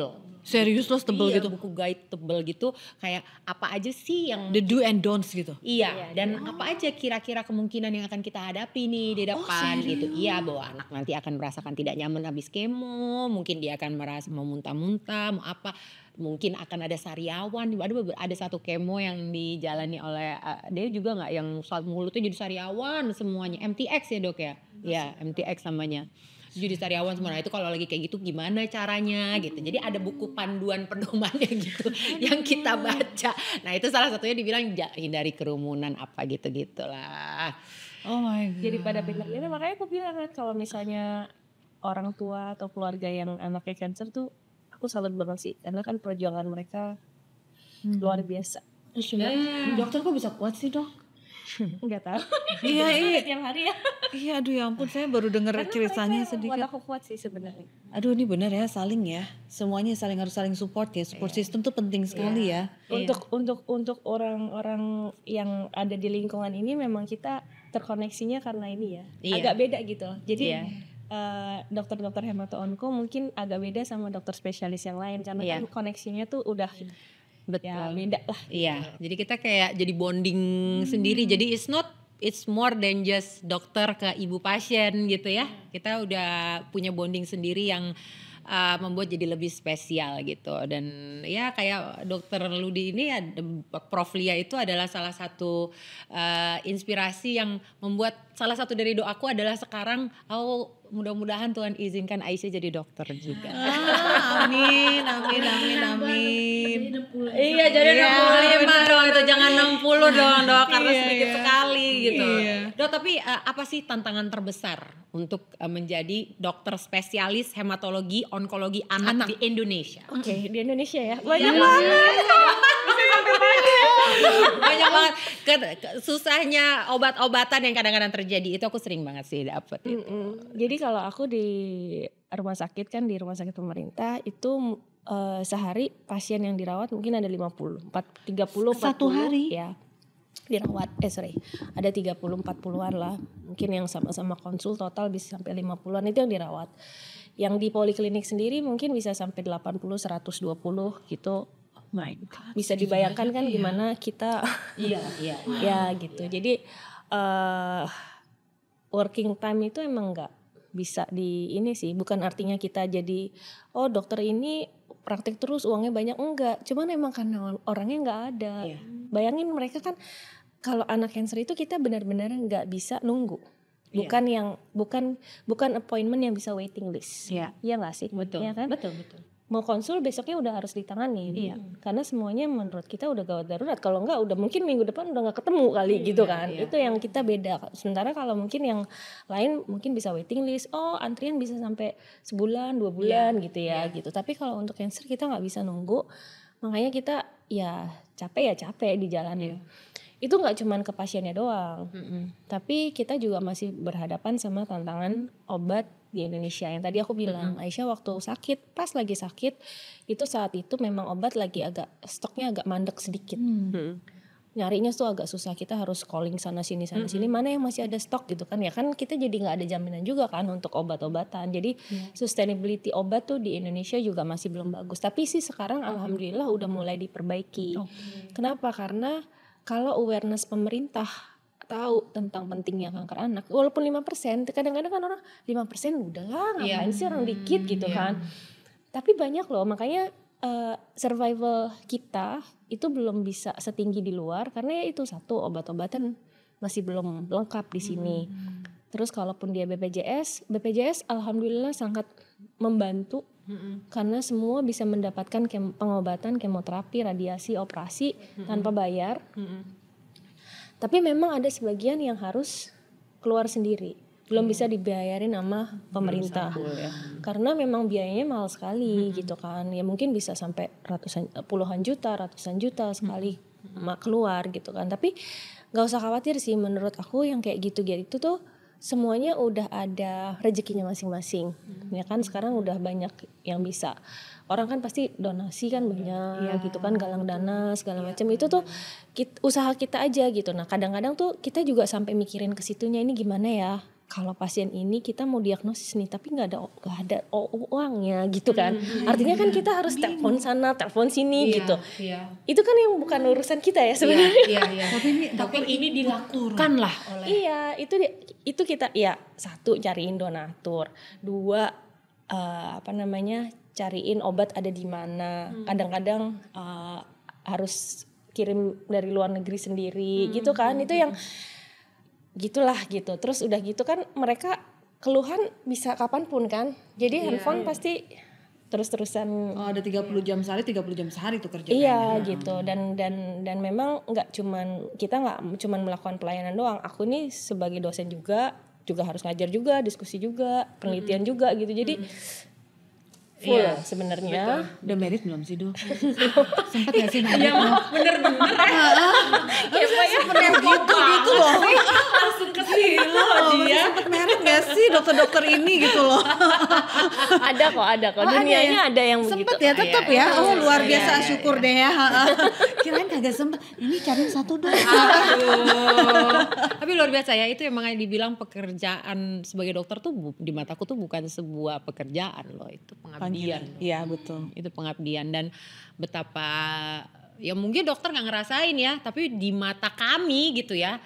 Serius lo tebel iya, gitu? buku guide tebel gitu. Kayak apa aja sih yang... The do and don'ts gitu? Iya, iya dan oh. apa aja kira-kira kemungkinan yang akan kita hadapi nih di oh, depan oh, gitu. Iya, bahwa anak nanti akan merasakan tidak nyaman habis kemo. Mungkin dia akan merasa mau muntah-muntah, mau apa mungkin akan ada sariawan ada ada satu kemo yang dijalani oleh uh, dia juga nggak yang mulutnya jadi sariawan semuanya MTX ya dok ya Iya ya MTX namanya Judi Sariawan semua. Nah itu kalau lagi kayak gitu gimana caranya gitu. Jadi ada buku panduan pedomannya gitu yang kita baca. Nah itu salah satunya dibilang hindari kerumunan apa gitu gitulah. Oh my god. Jadi pada pinter ini nah, makanya aku bilang kan kalau misalnya orang tua atau keluarga yang anaknya cancer tuh aku salut banget sih karena kan perjuangan mereka hmm. luar biasa. Terus, iya yeah. Hmm. dokter kok bisa kuat sih dok? Enggak tahu. iya, iya. Tiap hari ya. iya, aduh ya ampun saya baru dengar ceritanya sedikit. Karena aku kuat sih sebenarnya. Aduh ini benar ya saling ya. Semuanya saling harus saling support ya. Support yeah. system tuh penting iya. sekali yeah. ya. Iya. Untuk yeah. untuk untuk orang-orang yang ada di lingkungan ini memang kita terkoneksinya karena ini ya. Yeah. Agak beda gitu loh. Jadi yeah iya. dokter-dokter hematologi mungkin agak beda sama dokter spesialis yang lain karena yeah. kan koneksinya tuh udah Ya, Betul. ya beda lah. Iya. Gitu. Jadi kita kayak jadi bonding hmm. sendiri. Jadi it's not it's more than just dokter ke ibu pasien gitu ya. Hmm. Kita udah punya bonding sendiri yang uh, membuat jadi lebih spesial gitu. Dan ya kayak dokter Ludi ini ya Prof Lia itu adalah salah satu uh, inspirasi yang membuat salah satu dari doaku adalah sekarang aku oh, mudah-mudahan Tuhan izinkan Aisyah jadi dokter juga. Ah, amin, amin, amin, amin. Iya, jadi iya, enam 65 iya, dong itu jangan 60 dong, Dok, karena iya, sedikit iya. sekali gitu. Iya. Dok, tapi uh, apa sih tantangan terbesar untuk uh, menjadi dokter spesialis hematologi onkologi anak, anak. di Indonesia? Oke, okay, di Indonesia ya. Iya. Banyak banget. Iya banyak banget ke, ke, susahnya obat-obatan yang kadang-kadang terjadi itu aku sering banget sih dapet mm -mm. itu. Jadi kalau aku di rumah sakit kan di rumah sakit pemerintah itu uh, sehari pasien yang dirawat mungkin ada 50, 4 30 40 satu hari ya dirawat eh sorry ada 30 40-an lah mungkin yang sama-sama konsul total bisa sampai 50-an itu yang dirawat yang di poliklinik sendiri mungkin bisa sampai 80 120 gitu my God. Bisa dibayangkan kan ya. gimana kita Iya, iya. yeah. ya gitu. yeah. Jadi uh, working time itu emang nggak bisa di ini sih, bukan artinya kita jadi oh dokter ini praktik terus uangnya banyak enggak. Cuman emang karena orangnya nggak ada. yeah. Bayangin mereka kan kalau anak cancer itu kita benar-benar nggak bisa nunggu iya. bukan yeah. yang bukan bukan appointment yang bisa waiting list. Iya yeah. nggak sih? Betul. Ya kan? Betul betul mau konsul besoknya udah harus ditangani iya. karena semuanya menurut kita udah gawat darurat kalau enggak udah mungkin minggu depan udah nggak ketemu kali iya, gitu kan iya. itu yang kita beda sementara kalau mungkin yang lain mungkin bisa waiting list oh antrian bisa sampai sebulan dua iya. bulan iya, gitu ya iya. gitu tapi kalau untuk cancer kita nggak bisa nunggu makanya kita ya capek ya capek di jalan iya. itu nggak cuman ke pasiennya doang mm -mm. tapi kita juga masih berhadapan sama tantangan obat di Indonesia yang tadi aku bilang mm -hmm. Aisyah waktu sakit pas lagi sakit itu saat itu memang obat lagi agak stoknya agak mandek sedikit mm -hmm. nyarinya tuh agak susah kita harus calling sana sini sana mm -hmm. sini mana yang masih ada stok gitu kan ya kan kita jadi nggak ada jaminan juga kan untuk obat-obatan jadi -hmm. sustainability obat tuh di Indonesia juga masih belum bagus tapi sih sekarang alhamdulillah udah mulai diperbaiki okay. kenapa karena kalau awareness pemerintah tahu tentang pentingnya kanker anak walaupun lima persen kadang-kadang kan orang 5% lah ngapain yeah. sih orang dikit gitu yeah. kan tapi banyak loh makanya uh, survival kita itu belum bisa setinggi di luar karena ya itu satu obat-obatan masih belum lengkap di sini hmm. terus kalaupun dia BPJS BPJS alhamdulillah sangat membantu hmm. karena semua bisa mendapatkan kem pengobatan kemoterapi radiasi operasi hmm. tanpa bayar hmm tapi memang ada sebagian yang harus keluar sendiri. Belum hmm. bisa dibayarin sama pemerintah. Sampul, ya. Karena memang biayanya mahal sekali hmm. gitu kan. Ya mungkin bisa sampai ratusan puluhan juta, ratusan juta sekali hmm. keluar gitu kan. Tapi nggak usah khawatir sih menurut aku yang kayak gitu-gitu tuh semuanya udah ada rezekinya masing-masing. Hmm. Ya kan sekarang udah banyak yang bisa orang kan pasti donasi kan banyak ya. gitu kan galang dana segala ya. macam itu tuh kita, usaha kita aja gitu nah kadang-kadang tuh kita juga sampai mikirin ke situnya ini gimana ya kalau pasien ini kita mau diagnosis nih tapi nggak ada gak ada uangnya gitu kan hmm, artinya kan iya, kan kita harus iya. telepon sana telepon sini iya, gitu iya. itu kan yang bukan iya. urusan kita ya sebenarnya iya, iya, iya. tapi ini tapi ini dilakukan lah oleh iya itu itu kita ya satu cariin donatur dua uh, apa namanya cariin obat ada di mana kadang hmm. kadang-kadang uh, harus kirim dari luar negeri sendiri hmm. gitu kan hmm. itu hmm. yang gitulah gitu terus udah gitu kan mereka keluhan bisa kapanpun kan jadi yeah. handphone iya. pasti terus-terusan oh, ada 30 jam sehari 30 jam sehari itu kerja iya kan? gitu dan dan dan memang nggak cuman kita nggak cuman melakukan pelayanan doang aku nih sebagai dosen juga juga harus ngajar juga diskusi juga penelitian mm -hmm. juga gitu jadi mm -hmm full iya, sebenarnya. Gitu. Udah merit belum sih dok? Sempat gak sih merit? Iya bener-bener iya, ya. Kayak pernah gitu, gitu gitu loh. dapat merek gak sih dokter-dokter ini gitu loh ada kok ada kok oh, dunianya ada, ya? ada yang sempet begitu. ya iya, tetap iya, ya, iya, oh luar biasa syukur ya. deh ya kirain kagak sempet ini cari satu dong tapi luar biasa ya itu yang dibilang pekerjaan sebagai dokter tuh di mataku tuh bukan sebuah pekerjaan loh itu pengabdian iya betul itu pengabdian dan betapa ya mungkin dokter nggak ngerasain ya tapi di mata kami gitu ya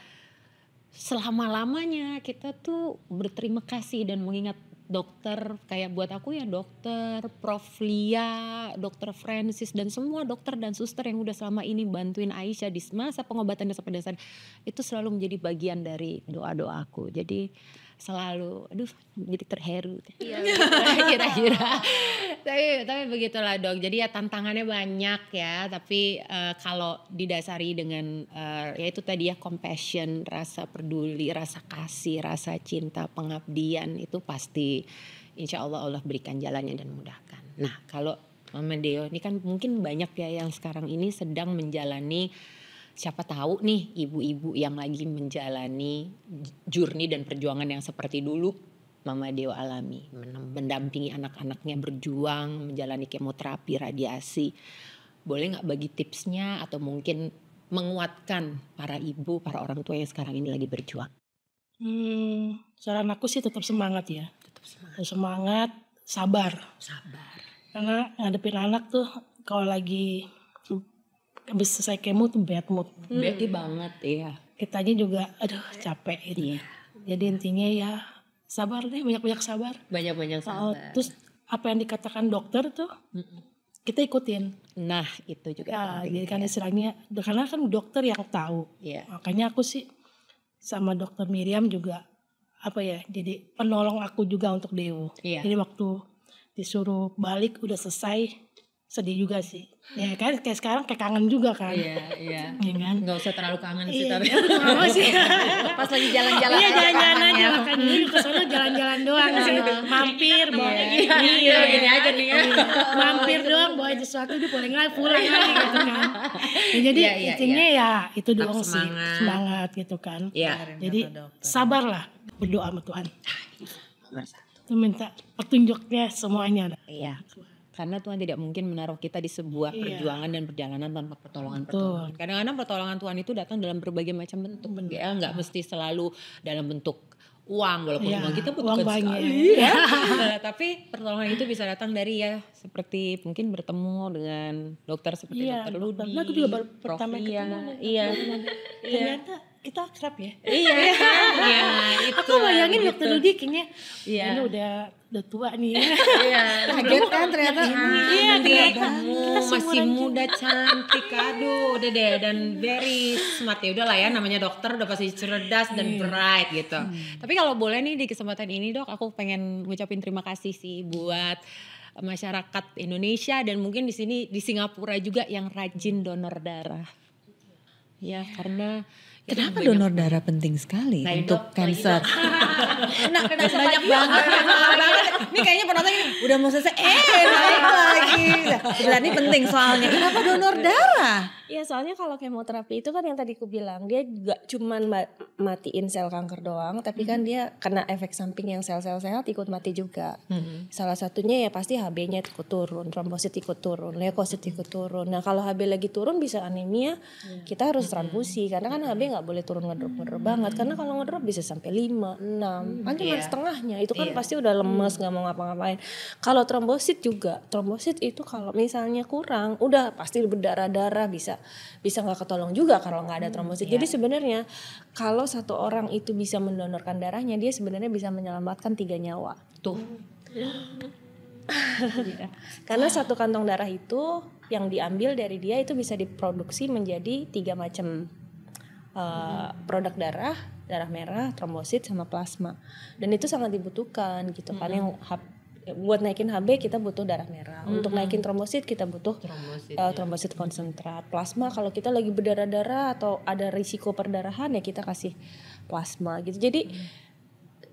selama-lamanya kita tuh berterima kasih dan mengingat dokter kayak buat aku ya dokter Prof Lia, dokter Francis dan semua dokter dan suster yang udah selama ini bantuin Aisyah di masa pengobatan dan pedesaan itu selalu menjadi bagian dari doa-doaku. Jadi selalu aduh jadi terheru iya. kira-kira tapi tapi begitulah dok jadi ya tantangannya banyak ya tapi uh, kalau didasari dengan uh, itu tadi ya compassion rasa peduli rasa kasih rasa cinta pengabdian itu pasti insya Allah Allah berikan jalannya dan mudahkan nah kalau Mama Deo ini kan mungkin banyak ya yang sekarang ini sedang menjalani siapa tahu nih ibu-ibu yang lagi menjalani journey dan perjuangan yang seperti dulu Mama Dewa alami mendampingi anak-anaknya berjuang menjalani kemoterapi radiasi boleh nggak bagi tipsnya atau mungkin menguatkan para ibu para orang tua yang sekarang ini lagi berjuang hmm, saran aku sih tetap semangat ya tetap semangat, semangat sabar sabar karena ngadepin anak tuh kalau lagi habis selesai kemo tuh bad mood. Hmm. Bad banget ya. Kitanya juga aduh capek ini gitu. Iya. Jadi intinya ya sabar deh, banyak-banyak sabar. Banyak-banyak sabar. Uh, terus apa yang dikatakan dokter tuh mm -mm. kita ikutin. Nah itu juga. Ya, penting, jadi kan ya. istilahnya karena kan dokter yang tahu. Yeah. Makanya aku sih sama dokter Miriam juga apa ya jadi penolong aku juga untuk Dewo. Yeah. Jadi waktu disuruh balik udah selesai sedih juga sih ya kan kayak sekarang kayak kangen juga kan iya iya ya kan nggak usah terlalu kangen sih iya. tapi nggak sih pas lagi jalan-jalan iya jalan-jalan aja ya. kan dulu ke sana jalan-jalan doang sih iya. mampir iya. bawa iya, iya, gini aja nih ya. mampir doang bawa sesuatu dia pulang lagi pulang lagi gitu kan ya, jadi intinya ya itu doang sih semangat gitu kan jadi sabar lah berdoa sama Tuhan ah, itu minta petunjuknya semuanya iya karena Tuhan tidak mungkin menaruh kita di sebuah iya. perjuangan dan perjalanan tanpa pertolongan Betul. pertolongan. Kadang-kadang pertolongan Tuhan itu datang dalam berbagai macam bentuk. Benar. Ya nggak mesti selalu dalam bentuk uang walaupun ya, uang kita butuh uang banyak. sekali ya. Nah, tapi pertolongan itu bisa datang dari ya seperti mungkin bertemu dengan dokter seperti ya, dokter Ludi. Nah, aku juga baru pertama iya. ketemu. Iya. Iya. Ternyata kita akrab ya iya ya, itu iya, aku bayangin gitu. dokter kayaknya iya. ini udah udah tua nih iya, iya. kaget kan ternyata ah, iya ternyata kita masih muda cantik aduh udah deh dan very smart ya udah lah ya namanya dokter udah pasti cerdas dan iya. bright gitu hmm. tapi kalau boleh nih di kesempatan ini dok aku pengen ngucapin terima kasih sih buat masyarakat Indonesia dan mungkin di sini di Singapura juga yang rajin donor darah. Ya, ya. karena Iya, kenapa banyak donor darah penting sekali nah, untuk kanker? nah, nah, banyak banget. Ini kayaknya penonton ini udah mau selesai, eh naik lagi. Sebenarnya ini penting soalnya. Kenapa donor darah? Iya, soalnya kalau kemoterapi itu kan yang tadi aku bilang, dia juga cuman matiin sel kanker doang, tapi kan hmm. dia kena efek samping yang sel-sel sehat ikut mati juga. Hmm. Salah satunya ya pasti HB-nya ikut turun, trombosit ikut turun, leukosit ikut turun. Nah, kalau HB lagi turun bisa anemia, iya. kita harus transfusi karena kan HB nggak boleh turun ngedrop ngedrop banget karena kalau ngedrop bisa sampai lima enam kan hmm, cuma iya. setengahnya itu kan yeah. pasti udah lemes hmm. nggak mau ngapa-ngapain. Kalau trombosit juga, trombosit itu kalau misalnya kurang, udah pasti berdarah-darah bisa bisa nggak ketolong juga kalau nggak ada hmm, trombosit. Yeah. Jadi sebenarnya kalau satu orang itu bisa mendonorkan darahnya, dia sebenarnya bisa menyelamatkan tiga nyawa. Tuh. Iya. Karena satu kantong darah itu yang diambil dari dia itu bisa diproduksi menjadi tiga macam uh, produk darah darah merah trombosit sama plasma dan itu sangat dibutuhkan gitu paling yang buat naikin HB kita butuh darah merah. hmm Untuk naikin trombosit kita butuh trombosit, uh, trombosit ya. konsentrat. Plasma kalau kita lagi berdarah-darah atau ada risiko perdarahan ya kita kasih plasma gitu. Jadi mm.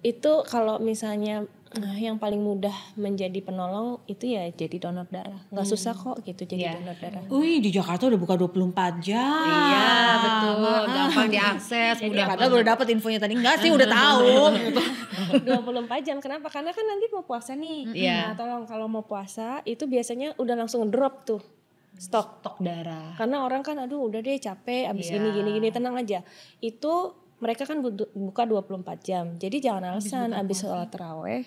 itu kalau misalnya Nah, yang paling mudah menjadi penolong itu ya jadi donor darah. Nggak hmm. susah kok gitu jadi yeah. donor darah. Wih, di Jakarta udah buka 24 jam. Iya, betul. Nah, gampang diakses, jadi, mudah. Padahal baru dapat infonya tadi. Enggak sih, udah tahu. 24 jam. Kenapa? Karena kan nanti mau puasa nih. Yeah. Nah, iya. tolong kalau mau puasa itu biasanya udah langsung drop tuh stok stok darah. Karena orang kan aduh udah deh capek abis yeah. gini gini gini tenang aja. Itu mereka kan buka 24 jam. Jadi jangan alasan habis sholat terawih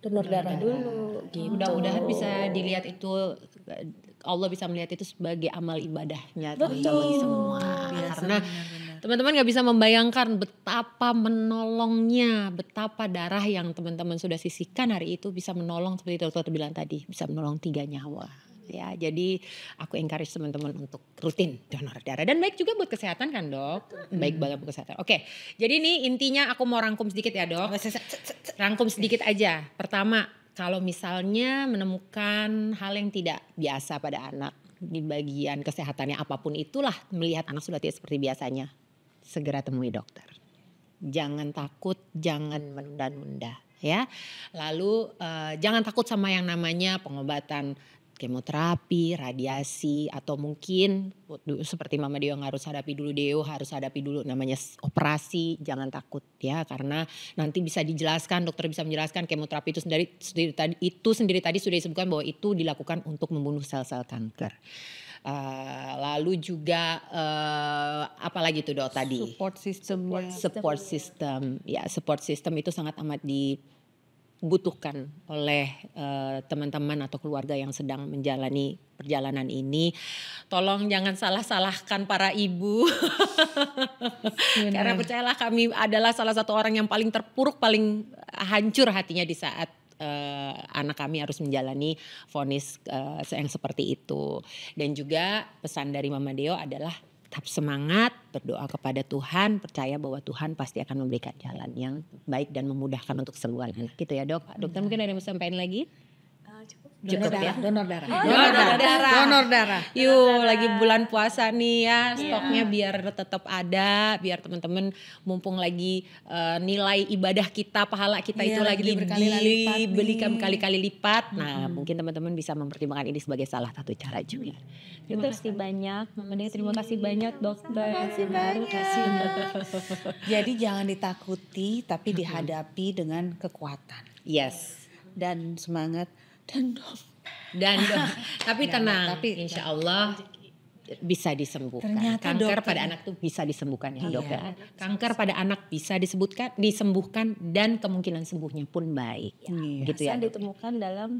donor darah dulu gitu. Mudah-mudahan bisa dilihat itu Allah bisa melihat itu sebagai amal ibadahnya Betul. semua. Biasa, Karena teman-teman nggak bisa membayangkan betapa menolongnya, betapa darah yang teman-teman sudah sisihkan hari itu bisa menolong seperti dokter bilang tadi, bisa menolong tiga nyawa. Gitu ya. Jadi aku encourage teman-teman untuk rutin donor darah dan baik juga buat kesehatan kan dok. Baik banget buat kesehatan. Oke, jadi ini intinya aku mau rangkum sedikit ya dok. Rangkum sedikit aja. Pertama kalau misalnya menemukan hal yang tidak biasa pada anak di bagian kesehatannya apapun itulah melihat anak sudah tidak seperti biasanya segera temui dokter jangan takut, jangan menunda-nunda ya. Lalu uh, jangan takut sama yang namanya pengobatan kemoterapi, radiasi, atau mungkin seperti Mama Dio yang harus hadapi dulu Deo harus hadapi dulu namanya operasi, jangan takut ya karena nanti bisa dijelaskan, dokter bisa menjelaskan kemoterapi itu sendiri, sendiri tadi itu sendiri tadi sudah disebutkan bahwa itu dilakukan untuk membunuh sel-sel kanker. Uh, lalu juga uh, eh, apalagi itu dok tadi support system support, support system ya support system itu sangat amat di butuhkan oleh eh, teman-teman uh, atau keluarga yang sedang menjalani perjalanan ini. Tolong jangan salah-salahkan para ibu. Karena percayalah kami adalah salah satu orang yang paling terpuruk, paling hancur hatinya di saat uh, anak kami harus menjalani vonis uh, eh, yang seperti itu. Dan juga pesan dari Mama Deo adalah tetap semangat, berdoa kepada Tuhan, percaya bahwa Tuhan pasti akan memberikan jalan yang baik dan memudahkan untuk seluruh anak. Gitu ya dok. Dokter iya. mungkin ada yang mau sampaikan lagi? Cukup donor ya? Darah, donor darah. Oh, donor, donor darah. darah. Donor darah. Yuk, lagi bulan puasa nih ya, iya. stoknya yeah. biar tetap ada, biar teman-teman mumpung lagi uh, nilai ibadah kita, pahala kita yeah, itu lagi dibelikan kali-kali lipat. Nah, mungkin teman-teman bisa mempertimbangkan ini sebagai salah satu cara juga. Terima terima kasih banyak, Mama Terima kasih banyak, Dokter. Terima kasih banyak. Terima kasih. Jadi jangan ditakuti, tapi dihadapi dengan kekuatan. Yes. Dan semangat dan dompet. Dan tapi tenang, tapi insya Allah bisa disembuhkan. Ternyata kanker dokter. pada ya. anak tuh bisa disembuhkan ya, iya. Dok ya. Kanker pada anak bisa disebutkan disembuhkan dan kemungkinan sembuhnya pun baik. Ya. Iya. Gitu ya. Dok. ditemukan dalam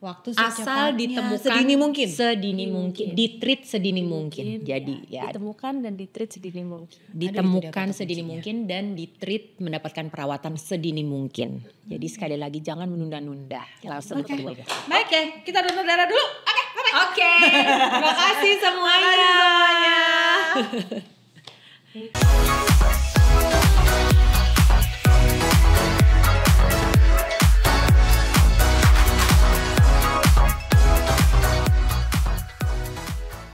waktu asal ditemukan sedini mungkin sedini mungkin, mungkin. ditreat sedini mungkin, mungkin. jadi ya, ya ditemukan dan ditreat sedini mungkin ditemukan sedini mungkin dan ditreat mendapatkan perawatan sedini mungkin jadi hmm. sekali lagi jangan menunda-nunda langsung okay. baik ya kita donor darah dulu oke okay, oke okay. terima kasih semuanya, semuanya.